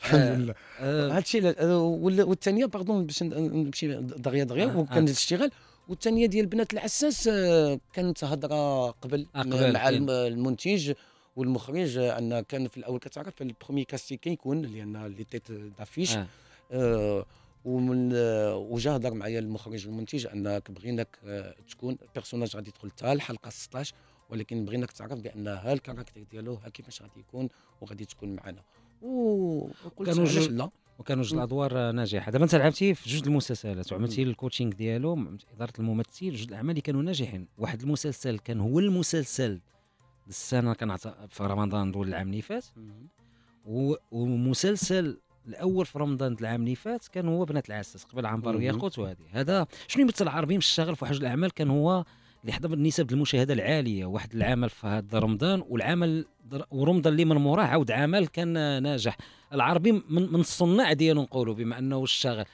الحمد لله هذا الشيء والثانيه باردون باش نمشي دغيا دغيا وكان الاشتغال والثانيه ديال بنات العساس آه، كانت هضره قبل آه، مع فين. إيه. المنتج والمخرج آه، ان كان في الاول كتعرف البرومي كاستي كيكون لان لي تيت دافيش آه. آه ومن وجا هضر معايا المخرج والمنتج انك بغيناك تكون بيرسوناج غادي تدخل حتى الحلقه 16 ولكن بغيناك تعرف بان ها الكاركتير ديالو ها كيفاش غادي يكون وغادي تكون معنا وقلت جوج لا وكانوا جوج الادوار ناجحه دابا انت لعبتي في جوج المسلسلات وعملتي الكوتشينغ ديالو اداره الممثل جوج الاعمال اللي كانوا ناجحين واحد المسلسل كان هو المسلسل السنه كان في رمضان دول العام اللي فات ومسلسل الاول في رمضان العام اللي فات كان هو بنات العساس قبل عنبر وياقوت وهذه هذا شنو يمثل العربي مش في واحد الاعمال كان هو اللي حضر نسب المشاهده العاليه واحد العمل في هذا رمضان والعمل ورمضان اللي من موراه عاود عمل كان ناجح العربي من, من الصناع ديالو نقولوا بما انه الشاغل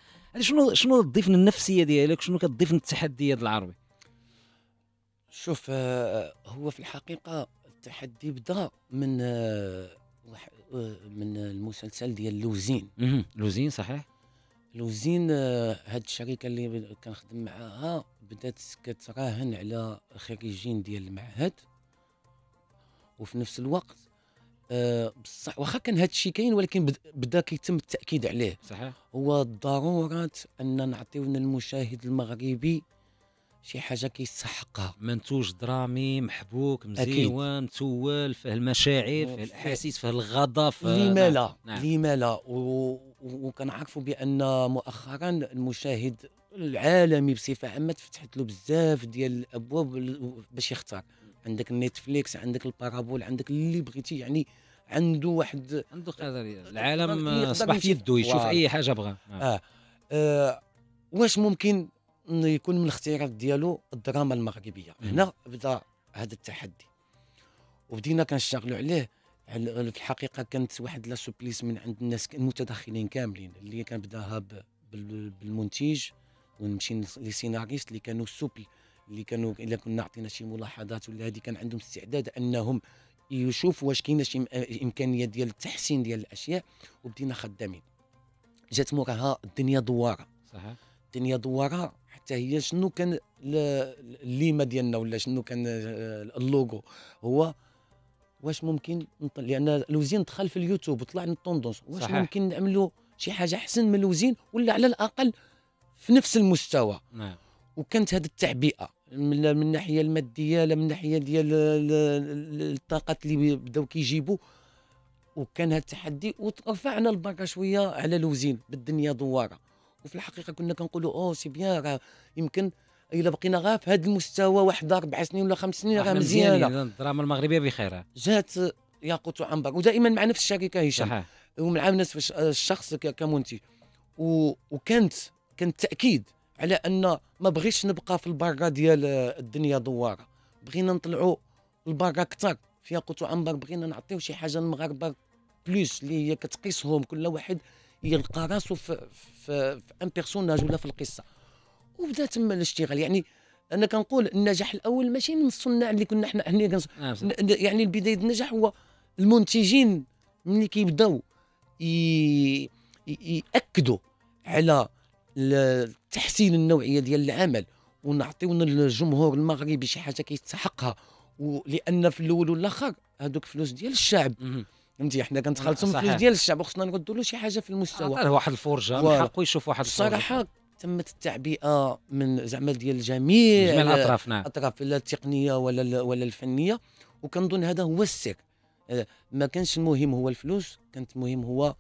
شنو شنو تضيف النفسيه ديالك شنو كتضيف التحديات العربي شوف آه، هو في الحقيقه التحدي بدا من آه، آه، من المسلسل ديال لوزين لوزين صحيح لوزين آه، هاد الشركه اللي كنخدم معاها بدات كتراهن على خريجين ديال المعهد وفي نفس الوقت أه بصح واخا كان هاد الشيء كاين ولكن بدا كيتم التاكيد عليه صحيح هو ضروره ان نعطيو المشاهد المغربي شي حاجه كيستحقها منتوج درامي محبوك مزيون مسول فيه المشاعر فيه الاحاسيس فيه الغضب لما لا نعم. لما لا و... وكنعرفوا بان مؤخرا المشاهد العالمي بصفه عامه تفتحت له بزاف ديال الابواب باش يختار عندك نتفليكس عندك البارابول عندك اللي بغيتي يعني عنده واحد عنده قدريه العالم اصبح في يده يشوف اي حاجه بغا نعم. آه. آه. واش ممكن انه يكون من الاختيارات ديالو الدراما المغربيه هنا بدا هذا التحدي وبدينا كنشتغلوا عليه في الحقيقه كانت واحد لا سوبليس من عند الناس المتدخلين كاملين اللي كان بداها بالمنتج ونمشي للسيناريست اللي كانوا سوبل اللي كانوا الا كنا عطينا شي ملاحظات ولا هذه كان عندهم استعداد انهم يشوفوا واش كاينه شي آه، امكانيه ديال التحسين ديال الاشياء وبدينا خدامين جات موراها الدنيا دواره صحيح الدنيا دواره حتى هي شنو كان الليمه ديالنا ولا شنو كان اللوغو هو واش ممكن لان الوزين دخل في اليوتيوب وطلع للطوندونس واش صحيح. ممكن نعملوا شي حاجه احسن من الوزين ولا على الاقل في نفس المستوى نعم. وكانت هذه التعبئه من الناحيه الماديه لا من الناحيه ديال الطاقات اللي بداو كيجيبوا وكان هذا التحدي ورفعنا الباكا شويه على الوزين بالدنيا دواره وفي الحقيقه كنا كنقولوا اوه سي بيان راه يمكن الا بقينا غير في هذا المستوى واحد اربع سنين ولا خمس سنين راه مزيانه الدراما المغربيه بخير جات ياقوت وعنبر ودائما مع نفس الشركه هشام ومع نفس الشخص كمنتج وكانت كان تاكيد على ان ما بغيتش نبقى في البرة ديال الدنيا دواره بغينا نطلعوا البرة اكثر في ياقوت وعنبر بغينا نعطيو شي حاجه للمغاربه بلوس اللي هي كتقيسهم كل واحد يلقى راسه في, في, في ان بيرسوناج ولا في القصه وبدا تما الاشتغال يعني انا كنقول النجاح الاول ماشي من الصناع اللي كنا حنا هنا آه، يعني بدايه النجاح هو المنتجين ملي كيبداو ياكدوا على تحسين النوعيه ديال العمل ونعطيو للجمهور المغربي شي حاجه كيستحقها ولان في الاول والاخر هذوك فلوس ديال الشعب فهمتي حنا كنتخلصوا من الفلوس ديال الشعب وخصنا نردوا له شي حاجه في المستوى عطاه واحد الفرجه من حقه يشوف واحد الفرجه الصراحه تمت التعبئه من زعما ديال جميع جميع الاطراف نعم الاطراف لا التقنيه ولا ولا الفنيه وكنظن هذا هو السر آه، ما كانش المهم هو الفلوس كانت المهم هو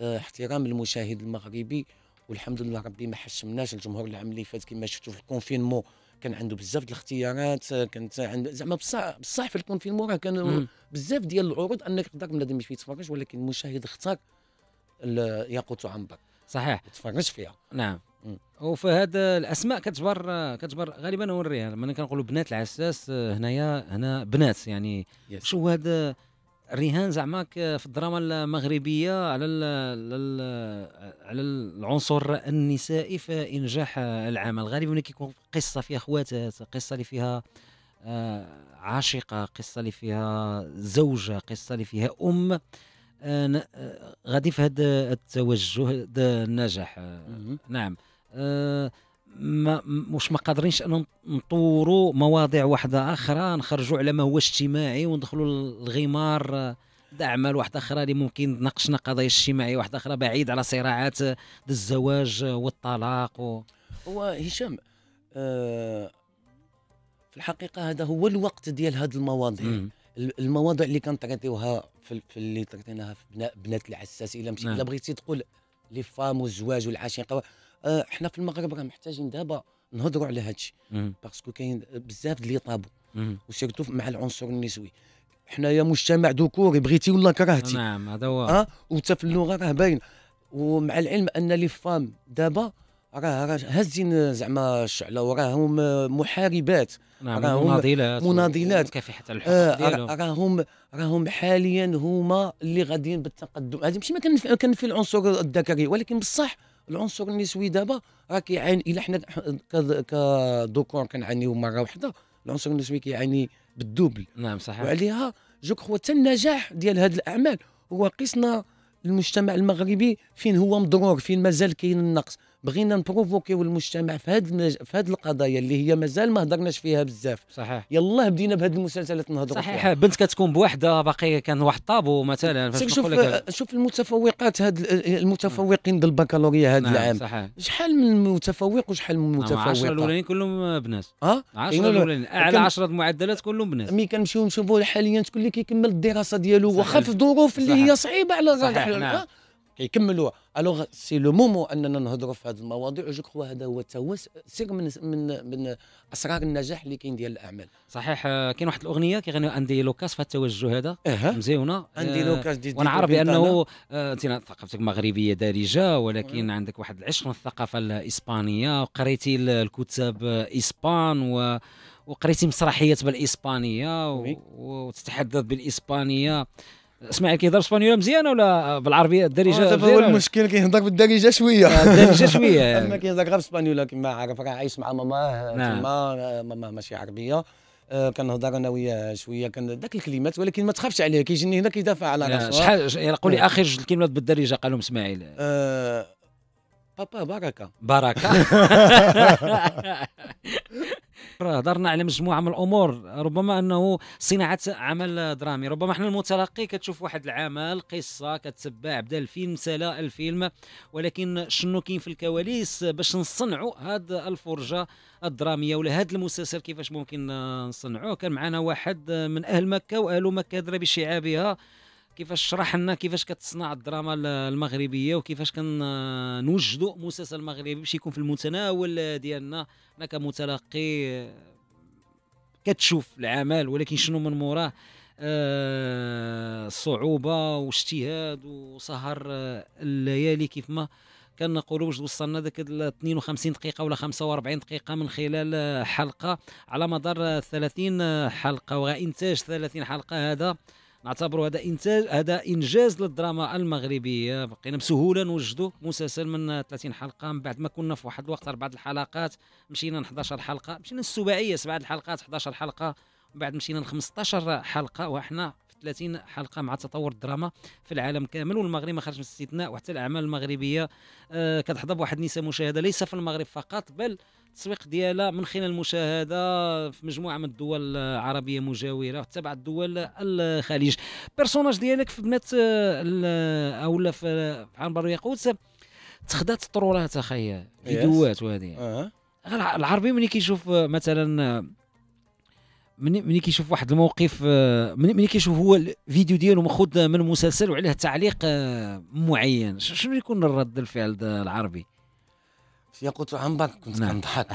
آه، احترام المشاهد المغربي والحمد لله ربي ما حشمناش الجمهور العام اللي فات كما شفتوا في الكونفينمون كان عنده بزاف ديال الاختيارات كانت عند زعما بصح بصح في الكونفينمون راه كانوا بزاف ديال العروض انك تقدر بنادم ما يتفرجش ولكن المشاهد اختار ياقوت عنبر صحيح تفرج فيها نعم وفي هذا الاسماء كتجبر كتجبر غالبا اوريها ملي كنقولوا بنات العساس هنايا هنا بنات يعني شو هذا رهان زعما في الدراما المغربيه على ال على ال على العنصر النسائي في انجاح العمل غالبا كيكون قصه فيها خواتات قصه اللي فيها آه، عاشقه قصه اللي فيها زوجه قصه اللي فيها ام آه، آه، غادي في هذا التوجه النجاح نعم ما مش ما قادرينش انهم نطوروا مواضيع واحده اخرى نخرجوا على ما هو اجتماعي وندخلوا الغمار اعمال واحده اخرى اللي ممكن ناقشنا قضايا اجتماعيه واحده اخرى بعيد على صراعات الزواج والطلاق و... هو هشام آه، في الحقيقه هذا هو الوقت ديال هذه المواضيع المواضيع اللي كانت تعطيوها في اللي تعطيناها في بنات العساس الا مشيت نعم. الا بغيتي تقول لي فام والزواج والعاشقه آه، احنا في المغرب راه محتاجين دابا نهضروا على هذا الشيء باسكو كاين بزاف اللي طابو وسيرتو مع العنصر النسوي حنايا مجتمع ذكوري بغيتي ولا كرهتي نعم هذا هو اه وتا في اللغه راه باين ومع العلم ان لي فام دابا راه راه هازين زعما الشعله وراهم محاربات نعم راهم مناضلات مناضلات كافحه الحقوق آه راهم راهم حاليا هما اللي غاديين بالتقدم هذا ماشي ما كان في العنصر الذكري ولكن بصح العنصر النسوي دابا راه كيعاني الا حنا كذكور كنعانيو مره واحده العنصر النسوي كيعاني بالدوبل نعم صحيح وعليها جو كخوا حتى النجاح ديال هاد الاعمال هو قسنا المجتمع المغربي فين هو مضرور فين مازال كاين النقص بغينا نبروفوكيو المجتمع في هاد المج... في هاد القضايا اللي هي مازال ما هضرناش فيها بزاف صحيح يلا بدينا بهاد المسلسلات نهضروا صحيح فيها. بنت كتكون بوحده باقي كان واحد طابو مثلا شوف لك... شوف المتفوقات هاد المتفوقين ديال البكالوريا هاد نعم العام صحيح شحال من المتفوق وشحال من المتفوقه نعم، 10 الاولين كلهم بنات اه 10 الاولين اعلى 10 المعدلات كلهم بنات مي كنمشيو نشوفوا حاليا تكون اللي كيكمل الدراسه ديالو واخا في ظروف اللي هي صعيبه على الرجل يكملوا الوغ سي لو مومون اننا نهضروا في هذه المواضيع وجو كخوا هذا هو توس سر من من من اسرار النجاح اللي كاين ديال الاعمال صحيح آه، كاين واحد الاغنيه كيغني اندي لوكاس في التوجه هذا أه. مزيونه اندي آه، لوكاس دي, دي وانا عارف بانه آه، انت ثقافتك مغربيه دارجه ولكن أه. عندك واحد العشق من الثقافه الاسبانيه وقريتي الكتاب اسبان و وقريتي مسرحيات بالاسبانيه و... وتتحدث بالاسبانيه اسماعيل كيهضر اسبانيول مزيان ولا بالعربيه الدارجه دابا آه، هو المشكل كيهضر بالدارجه شويه آه، الدارجه شويه يعني. اما كيهضر غير بالاسبانيول كما عارف راه عايش مع ماماه تما نعم. آه، ماماه ماشي عربيه كنهضر انا وياه شويه كان داك الكلمات ولكن ما تخافش عليه كيجيني هنا كيدافع على نعم. راسو شحال يعني قولي نعم. اخر جوج الكلمات بالدارجه قالهم اسماعيل آه بابا بركه بركه راه هضرنا على مجموعه من الامور ربما انه صناعه عمل درامي ربما حنا المتلقي كتشوف واحد العمل قصه كتتبع بدا الفيلم سلا الفيلم ولكن شنو كاين في الكواليس باش نصنعوا هاد الفرجه الدراميه ولا هاد المسلسل كيفاش ممكن نصنعوه كان معنا واحد من اهل مكه واهل مكه درا بشعابها كيفاش شرح لنا كيفاش كتصنع الدراما المغربيه وكيفاش كنوجدوا المسلسل المغربي باش يكون في المتناول ديالنا انا كمتلقي آه، كتشوف العمل ولكن شنو من موراه آه صعوبه واجتهاد وسهر آه، الليالي كيف ما كنقولوا واش وصلنا ذاك 52 دقيقه ولا 45 دقيقه من خلال آه، حلقه على مدار 30 حلقه وانتاج 30 حلقه هذا نعتبروا هذا انتاج هذا انجاز للدراما المغربيه بقينا بسهوله نوجدوا مسلسل من 30 حلقه من بعد ما كنا في واحد الوقت اربع الحلقات مشينا 11 حلقه مشينا السباعيه سبعه الحلقات 11 حلقه من بعد مشينا ل 15 حلقه وحنا 30 حلقه مع تطور الدراما في العالم كامل والمغرب ما خرج من الاستثناء وحتى الاعمال المغربيه آه، كتحظى بواحد نسبه مشاهده ليس في المغرب فقط بل التسويق ديالها من خلال المشاهده في مجموعه من الدول العربيه مجاوره وحتى بعض الدول الخليج بيرسوناج ديالك في بنات آه، او في عنبر ياقوت تخدات الطروره اخي فيديوهات وهذه أه. العربي ملي كيشوف مثلا ملي ملي كيشوف واحد الموقف آه، ملي كيشوف هو الفيديو ديالو ماخوذ من مسلسل وعليه تعليق آه، معين شنو يكون رد الفعل العربي في قلت عن بالك كنت نعم. كنضحك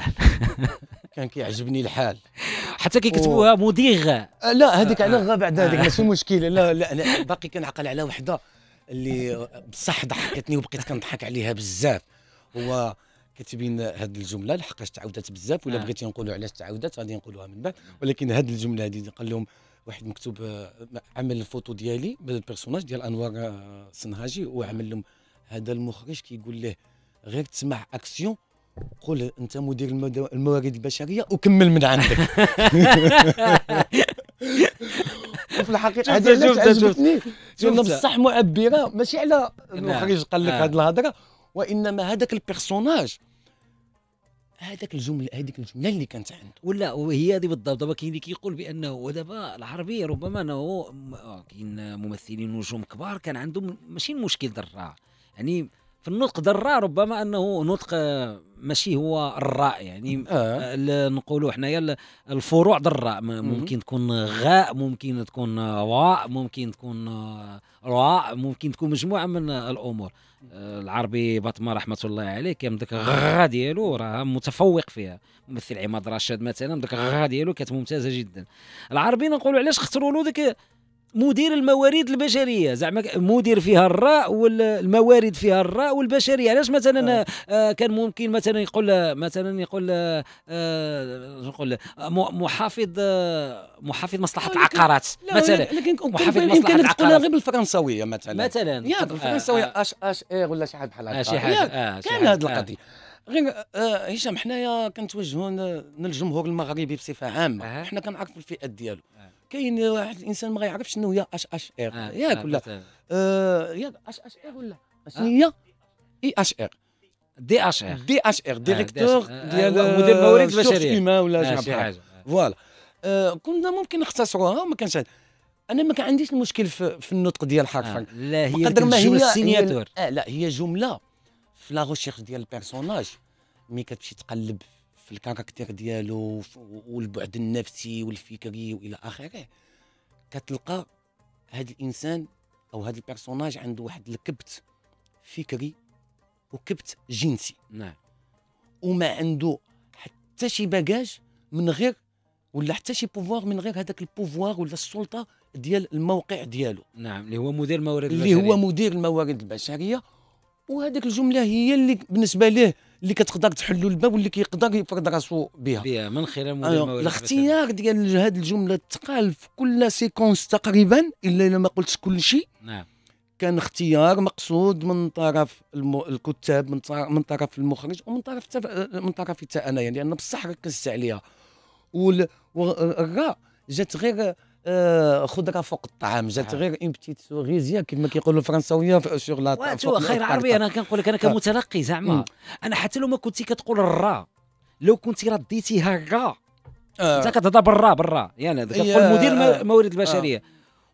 كان كيعجبني الحال حتى كيكتبوها و... مديغه آه، لا هذيك على غا بعد هذيك ماشي مشكله لا لا انا باقي كنعقل على وحده اللي بصح ضحكتني وبقيت كنضحك عليها بزاف هو كاتبين هذه الجمله لحقاش تعاودت بزاف ولا آه. بغيتي نقولوا علاش تعاودت غادي نقولوها من بعد ولكن هذه الجمله هذه قال لهم واحد مكتوب آه، عمل الفوتو ديالي بالبيرسوناج ديال انوار آه، سنهاجي وعمل آه. لهم هذا المخرج كيقول له غير تسمع اكسيون قول انت مدير الموارد البشريه وكمل من عندك وفي الحقيقه هذه علاش عجبتني لان بصح معبره ماشي على نعم. المخرج قال لك نعم. هذه الهضره وانما هذاك البيرسوناج هذاك الجمله هذيك الجمله اللي كانت عنده ولا وهي هذه بالضبط دابا كاين اللي كيقول بانه ودابا العربي ربما انه آه، كاين ممثلين نجوم كبار كان عندهم ماشي المشكل ذره يعني في النطق ذره ربما انه نطق آه، ماشي هو الراء يعني آه. آه، نقولوا حنايا الفروع ذره ممكن تكون غاء ممكن تكون واء ممكن تكون راء ممكن تكون مجموعه من الامور العربي بطمه رحمه الله عليه كان داك الغغا ديالو راه متفوق فيها ممثل عماد رشاد مثلا داك الغغا ديالو كانت ممتازه جدا العربي نقولوا علاش اختاروا له داك مدير الموارد البشريه زعما مدير فيها الراء والموارد فيها الراء والبشريه علاش مثلا آه. آه. كان ممكن مثلا يقول مثلا يقول آه، آه، نقول آه محافظ محافظ مصلحه العقارات مثلا لكن محافظ مصلحه العقارات غير بالفرنسويه مثلا مثلا بالفرنسويه اش اش اي ولا شي حاجه بحال هكا كان هذه القضيه غير هشام حنايا كنتوجهوا للجمهور المغربي بصفه عامه حنا كنعرفوا الفئات ديالو كاين واحد الانسان ما غيعرفش شنو هي اش اش ار ياك آه، ولا يا اش اش ار ولا آه. شنو هي اي اش ار دي اش ار دي اش ار ديريكتور آه، ديال مدير الموارد البشريه ولا شي حاجه فوالا كنا ممكن نختصروها ما كانش انا ما كان عنديش المشكل في, النطق ديال حرف آه لا هي قدر ما هي السينياتور اه لا هي جمله في لا ريشيرش ديال البيرسوناج مي كتمشي تقلب في الكاركتير ديالو والبعد النفسي والفكري والى اخره كتلقى هذا الانسان او هذا البيرسوناج عنده واحد الكبت فكري وكبت جنسي نعم وما عنده حتى شي باجاج من غير ولا حتى شي بوفوار من غير هذاك البوفوار ولا السلطه ديال الموقع ديالو نعم اللي هو مدير الموارد البشريه اللي هو مدير الموارد البشريه وهذيك الجمله هي اللي بالنسبه ليه اللي كتقدر تحلو الباب واللي كيقدر يفرض راسو بها بها من خلال آه أيوة، الاختيار ديال هذه الجمله الثقال في كل سيكونس تقريبا الا الا ما قلتش كل شيء نعم كان اختيار مقصود من طرف المو... الكتاب من, طرف... من طرف المخرج ومن طرف تف... من طرفي حتى انا يعني لان بصح ركزت عليها والراء جات غير خضره آه، فوق الطعام جات آه. غير اون بتيت سوريزيا كما كيقولوا الفرنساويه سور لا خير عربي انا كنقول لك انا آه. كمتلقي زعما انا حتى لو ما كنتي كتقول الرا لو كنتي رديتيها الرا انت كتهضر بالرا بالرا يعني كتقول مدير الموارد البشريه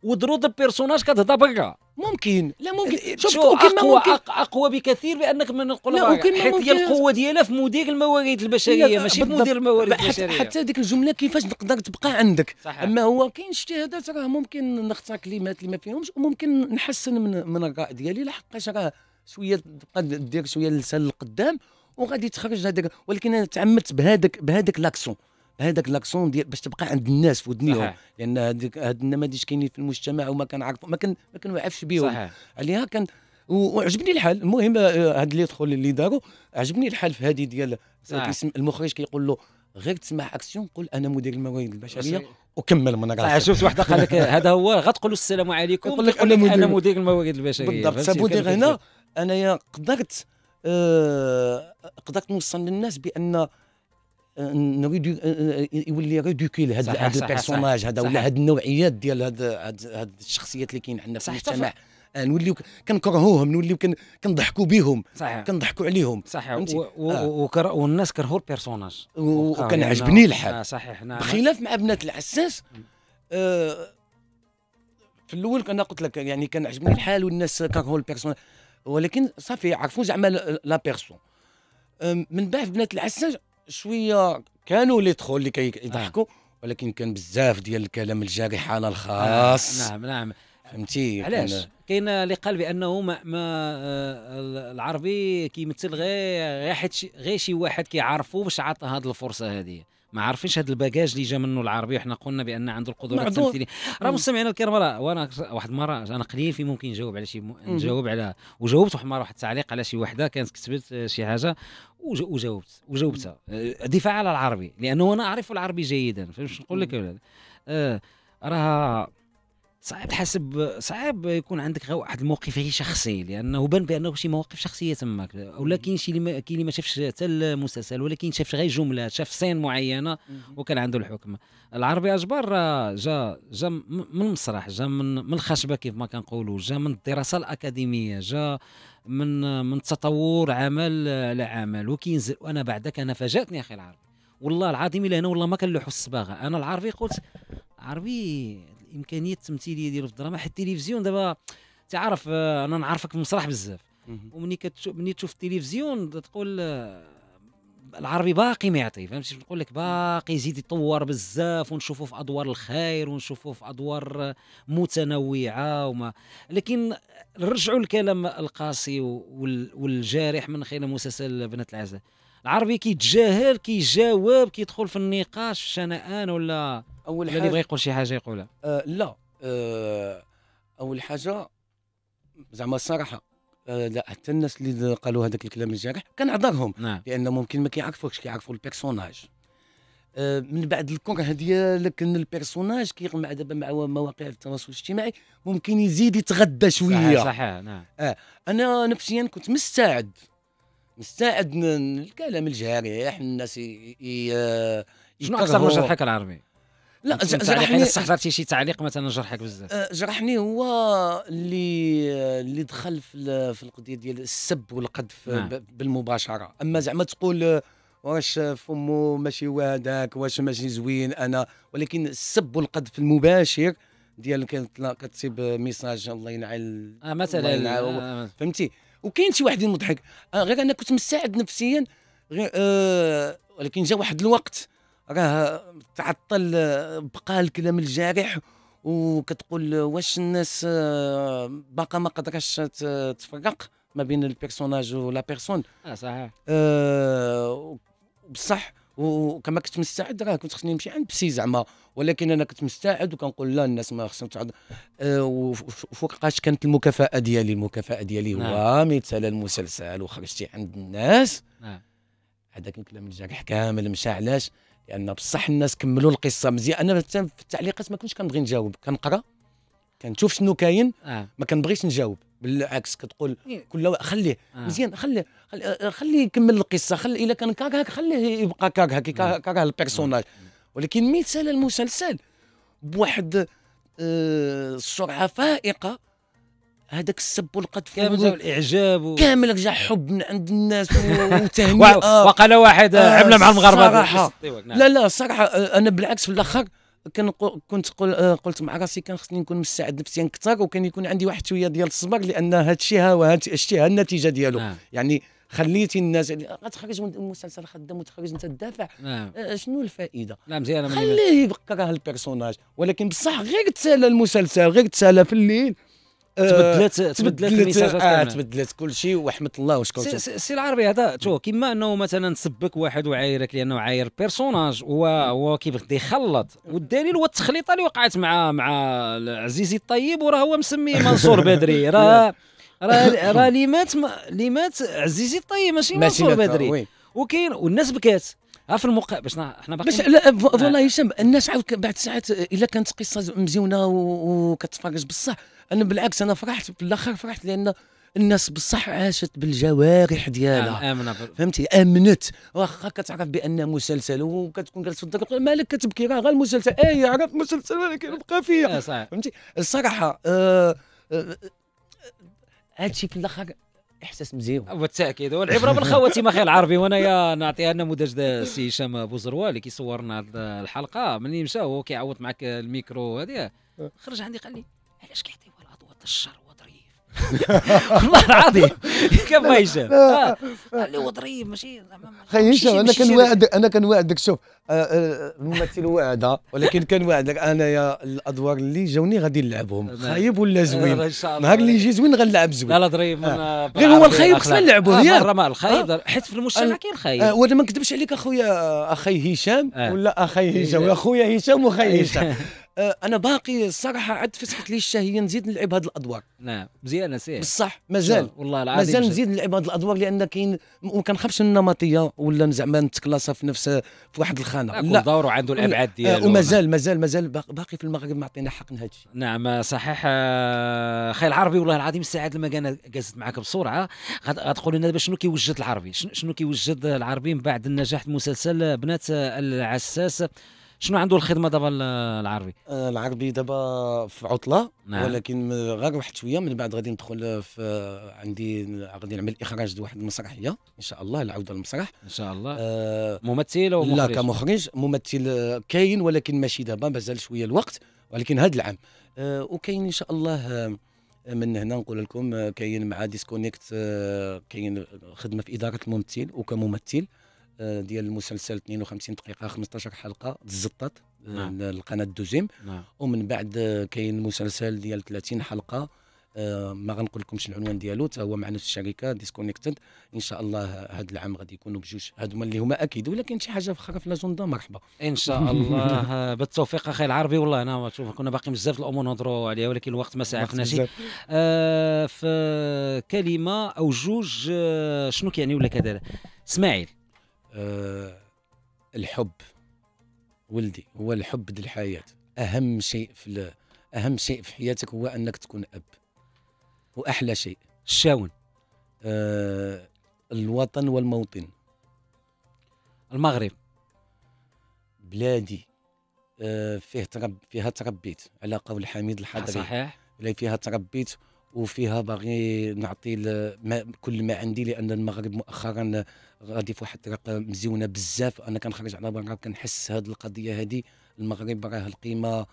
ودرو بيرسوناج كتهضر بالرا ممكن لا ممكن إيه، شوف شو اقوى ممكن. اقوى بكثير بانك ما نقول لا ممكن حيت هي القوه ديالها في مدير الموارد البشريه ماشي في مدير الموارد البشريه حتى ديك الجمله كيفاش تقدر تبقى عندك صحيح. اما هو كاين اجتهادات راه ممكن نختار كلمات اللي ما فيهمش وممكن نحسن من من الراي ديالي لحقاش راه شويه تبقى دير شويه اللسان لقدام وغادي تخرج هذاك ولكن انا تعمدت بهذاك بهذاك لاكسون هذاك لاكسون باش تبقى عند الناس في ودنيهم لان هذيك هاد النماذج كاينين في المجتمع وما عارف ما كان ما كنوعفش بهم عليها كان وعجبني الحال المهم آه، هاد اللي يدخل اللي داروا عجبني الحال في هذه ديال المخرج كيقول له غير تسمع اكسيون قل انا مدير الموارد البشريه وكمل من راسك شفت واحد قال لك هذا هو غتقول السلام عليكم يقول لك انا مدير, مدير الموارد البشريه بالضبط سابودير هنا انايا قدرت آه قدرت نوصل للناس بان نريد يولي ريديكول هذا هذا البيرسوناج هذا ولا هذه النوعيات ديال هذه الشخصيات اللي كاين عندنا في المجتمع آه، نوليو كنكرهوهم نوليو كنضحكوا بهم كنضحكوا عليهم صحيح و... و... آه. وكر... والناس كرهوا البيرسوناج وكان عجبني الحال آه صحيح نعم بخلاف مع بنات العساس آه في الاول انا قلت لك يعني كان عجبني الحال والناس كرهوا البيرسوناج ولكن صافي عرفوا زعما لا بيرسون من بعد بنات العساس شويه كانوا ليدخل لكي نعم. يضحكوا ولكن كان بزاف ديال الكلام الجارح على الخاص نعم نعم, نعم. فهمتي علاش كاين اللي قال بانه ما, ما آه، العربي كيمثل غير غير شي واحد كيعرفو باش عطى هذه الفرصه هذه ما عارفينش هذا الباجاج اللي جا منه العربي وحنا قلنا بان عنده القدرات التمثيليه راه مستمعينا الكرام راه وانا واحد المره انا قليل في ممكن نجاوب على شي م... نجاوب على وجاوبت واحد المره واحد التعليق على شي وحده كانت كتبت آه، شي حاجه وج... وجاوبت وجاوبتها آه، دفاع على العربي لانه انا اعرف العربي جيدا فهمت نقول لك آه راه صعب تحسب صعب يكون عندك غير واحد الموقف غير شخصي لانه بان بانه شي مواقف شخصيه تماك ولا كاين شي كاين اللي ما شافش حتى المسلسل ولكن شاف غير جمله شاف سين معينه وكان عنده الحكم العربي اجبر آه، جا جا من المسرح جا من من الخشبه كيف ما كنقولوا جا من الدراسه الاكاديميه جا من من تطور عمل على عمل وكينزل وانا بعدا انا فاجاتني اخي العربي والله العظيم الى هنا والله ما كنلوحوا الصباغه انا العربي قلت عربي الامكانيات التمثيليه ديالو في الدراما حيت التلفزيون دابا تعرف آه، انا نعرفك في المسرح بزاف ومني كتشوف ملي تشوف التلفزيون تقول آه، العربي باقي ما يعطي فهمتي نقول لك باقي يزيد يطور بزاف ونشوفه في ادوار الخير ونشوفه في ادوار آه، متنوعه وما لكن نرجعوا الكلام القاسي والجارح من خلال مسلسل بنات العزاء العربي كيتجاهل كيجاوب كيدخل في النقاش في الشنآن ولا اول حاجه اللي بغى يقول شي حاجه يقولها آه لا آه اول حاجه زعما الصراحه آه لا حتى الناس اللي قالوا هذاك الكلام الجارح كنعذرهم نعم. لان ممكن ما كيعرفوكش كيعرفوا البيرسوناج آه من بعد الكره ديالك ان البيرسوناج كي مع دابا مع مواقع التواصل الاجتماعي ممكن يزيد يتغدى شويه صحيح صحيح نعم آه انا نفسيا كنت مستعد نستعد من الكلام الجاري الناس شنو اكثر ما جرحك العربي؟ لا جرحني استحضرتي شي تعليق مثلا جرحك بزاف آه، جرحني هو اللي اللي دخل في في القضيه ديال السب والقذف نعم. بالمباشره اما زعما تقول واش فمو ماشي وهداك واش ماشي زوين انا ولكن السب والقذف المباشر ديال كتصيب ميساج الله ينعل آه مثلا آه،, آه فهمتي وكاين شي واحد مضحك آه، غير انا كنت مستعد نفسيا غير آه ولكن جا واحد الوقت راه تعطل آه، بقى الكلام الجارح وكتقول واش الناس آه، باقا ما قدرش تفرق ما بين البيرسوناج ولا بيرسون اه صحيح آه بصح وكما كنت مستعد راه كنت خصني نمشي عند بسي زعما ولكن انا كنت مستعد وكنقول لا الناس ما خصهم تعض أه وفوقاش كانت المكافاه ديالي المكافاه ديالي هو نعم. مثال المسلسل وخرجتي عند الناس نعم. هذاك الكلام الجريح كامل مشى علاش لان بصح الناس كملوا القصه مزيان انا في التعليقات ما كنتش كنبغي نجاوب كنقرا كنشوف شنو كاين نعم. ما كنبغيش نجاوب بالعكس كتقول إيه. كل خليه آه. مزيان خليه خليه يكمل القصه خلي الا كان هاك خليه يبقى كاك هاك البيرسوناج ولكن مثال المسلسل بواحد آه، السرعه فائقه هذاك السب والقذف كامل جا الاعجاب و... كامل جا حب من عند الناس وتهنئه وقال واحد آه، عمله مع المغاربه صراحه أيوة، نعم. لا لا الصراحه انا بالعكس في الاخر كنت آه، قلت مع راسي كان خصني نكون مستعد نفسيا اكثر وكان يكون عندي واحد شويه ديال الصبر لان هذا الشيء ها الشيء النتيجه ديالو آه. يعني خليتي الناس يعني غتخرج من المسلسل خدام وتخرج انت تدافع نعم. آه. شنو الفائده لا نعم، مزيانه خليه يبقى راه البيرسوناج ولكن بصح غير تسالى المسلسل غير تسالى في الليل آه، تبدلت تبدلت الميساجات آه تبدلت كل شيء وحمد الله وشكرت سي العربي هذا شوف كما انه مثلا سبك واحد وعايرك لانه عاير بيرسوناج هو كيف كيبغي يخلط والدليل هو التخليطه اللي وقعت مع مع عزيزي الطيب وراه هو مسميه منصور بدري راه راه راه اللي مات اللي مات عزيزي الطيب ماشي منصور بدري وكاين والناس بكات في المقا باش حنا باقي باش لا فوالا هشام الناس عاود بعد ساعات الا كانت قصه مزيونه وكتفرج بصح انا بالعكس انا فرحت في الاخر فرحت لان الناس بصح عاشت بالجوارح ديالها امنه فهمتي امنت واخا كتعرف بان مسلسل وكتكون جالس في الدار مالك كتبكي راه غير المسلسل اي عرفت مسلسل ولكن بقى فيا آه، فهمتي الصراحه هذا آه، آه، الشيء هادشي في الاخر احساس مزيون بالتاكيد والعبره بالخواتيم اخي العربي وانايا نعطيها النموذج السي هشام زروال اللي كيصور لنا الحلقه ملي مشى هو كيعوض معك الميكرو هذه خرج عندي قال لي علاش كيعطي الشر وظريف والله العظيم كيف ما هشام آه. قال لي وظريف ماشي خي هشام انا كان واعدك انا كان واعدك شوف آه، آه، الممثل واعده ولكن كان واعدك انا يا الادوار اللي جاوني غادي نلعبهم خايب ولا زوين نهار اللي يجي زوين غنلعب زوين لا لا ظريف غير هو الخايب خصنا نلعبوه يا مره ما الخايب حيت في المجتمع كاين الخايب وانا ما نكذبش عليك اخويا اخي هشام ولا اخي هشام إيه. اخويا هشام وخي إيه. هشام آه، انا باقي الصراحه عاد فسحت لي الشهيه نزيد نلعب هذه الادوار نعم مزيانه سي بصح مازال والله العظيم مازال نزيد نلعب هذه الادوار لان كاين ما كنخافش النمطيه ولا زعما نتكلاصا في نفس في واحد الخانه لا دور وعنده الابعاد آه، ديالو ومازال مازال مازال باقي في المغرب ما عطينا حقنا هذا الشيء نعم صحيح آه، خي العربي والله العظيم الساعات لما كان جلست معك بسرعه غتقول لنا دابا شنو كيوجد العربي شنو كيوجد العربي من بعد النجاح المسلسل بنات العساس شنو عنده الخدمه دابا العربي آه، العربي دابا في عطله نعم. ولكن غير واحد شويه من بعد غادي ندخل في عندي غادي نعمل اخراج لواحد المسرحيه ان شاء الله العوده للمسرح ان شاء الله آه ممثل ومخرج مخرج لا كمخرج ممثل كاين ولكن ماشي دابا مازال شويه الوقت ولكن هذا العام آه وكاين ان شاء الله آه، من هنا نقول لكم آه، كاين مع ديسكونيكت كاين خدمه في اداره الممثل وكممثل آه، ديال المسلسل 52 دقيقه 15 حلقه تزطت آه، نعم. القناه الدوزيم نعم. ومن بعد آه، كاين مسلسل ديال 30 حلقه ما غنقول لكمش العنوان ديالو حتى هو مع نفس الشركه ديسكونيكتد ان شاء الله هذا العام غادي يكونوا بجوج هادو اللي هما اكيد ولا كاين شي حاجه أخرى في لاجوندا مرحبا ان شاء الله بالتوفيق اخي العربي والله انا شوف كنا باقي بزاف الامور نهضروا عليها ولكن الوقت ما ساعفناش آه في كلمه او جوج شنو كيعني ولا كذا اسماعيل آه، الحب ولدي هو الحب ديال الحياه اهم شيء في اهم شيء في حياتك هو انك تكون اب واحلى شيء الشاون آه الوطن والموطن المغرب بلادي آه فيه ترب فيها تربيت على قول حميد الحضري صحيح فيها تربيت وفيها باغي نعطي كل ما عندي لان المغرب مؤخرا غادي في واحد الطريقه مزيونه بزاف انا كنخرج على برا كنحس هذه هاد القضيه هذه المغرب راه القيمه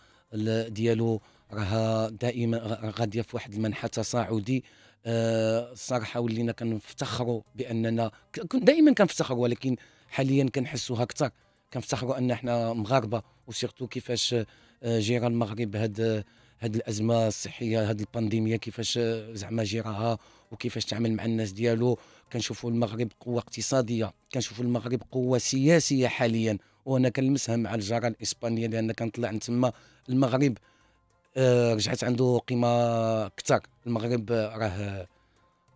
ديالو راها دائما غاديه في واحد المنحى تصاعدي أه الصراحه ولينا كنفتخروا باننا دائما كنفتخروا ولكن حاليا كنحسوها اكثر كنفتخروا ان احنا مغاربه وسيرتو كيفاش آه، جيران المغرب هاد هاد الازمه الصحيه هاد البانديميا كيفاش آه، زعما جيراها وكيفاش تعامل مع الناس ديالو كنشوفوا المغرب قوه اقتصاديه كنشوفوا المغرب قوه سياسيه حاليا وانا كنلمسها مع الجاره الاسبانيه لان كنطلع تما المغرب آه رجعت عنده قيمه اكثر المغرب راه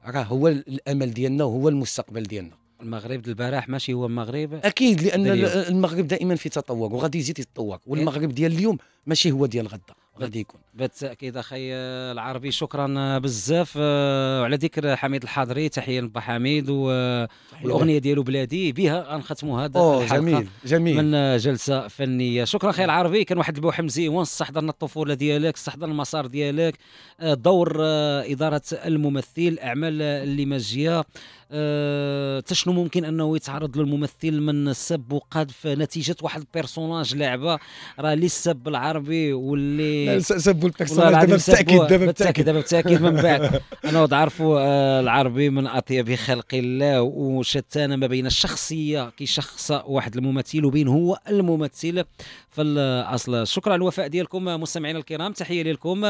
راه هو الامل ديالنا وهو المستقبل ديالنا المغرب البارح ماشي هو المغرب اكيد لان دليل. المغرب دائما في تطور وغادي يزيد يتطور والمغرب ديال اليوم ماشي هو ديال غدا غادي يكون بالتاكيد اخي العربي شكرا بزاف وعلى آه، ذكر حميد الحضري تحيه لبا حميد والاغنيه ديالو بلادي بها غنختموا هذا الحلقه جميل جميل من جلسه فنيه شكرا اخي العربي كان واحد البوح مزيون استحضرنا الطفوله ديالك استحضرنا المسار ديالك آه، دور آه، اداره الممثل الاعمال اللي ماجيه حتى آه، شنو ممكن انه يتعرض له الممثل من سب وقذف نتيجه واحد البيرسوناج لعبه راه اللي السب العربي واللي سبوا البيرسوناج دابا بالتاكيد دابا بالتاكيد دابا بالتاكيد من بعد انا تعرفوا آه، العربي من اطيب خلق الله وشتان ما بين الشخصيه كيشخص واحد الممثل وبين هو الممثل في الاصل شكرا على الوفاء ديالكم مستمعينا الكرام تحيه لكم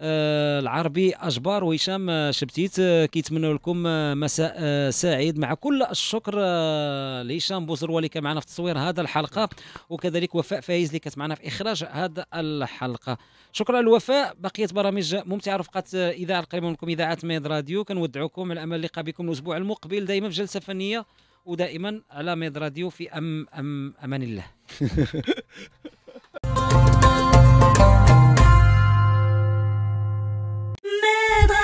آه، العربي اجبار وهشام شبتيت كيتمنوا لكم مساء سعيد مع كل الشكر آه، لهشام بوزروا اللي كان معنا في تصوير هذا الحلقه وكذلك وفاء فايز اللي كانت معنا في اخراج هذا الحلقه شكرا لوفاء بقيه برامج ممتعه رفقه آه، اذاعه القريبه منكم اذاعه ميد راديو كنودعكم على امل اللقاء بكم الاسبوع المقبل دائما في جلسه فنيه ودائما على ميد راديو في ام ام امان الله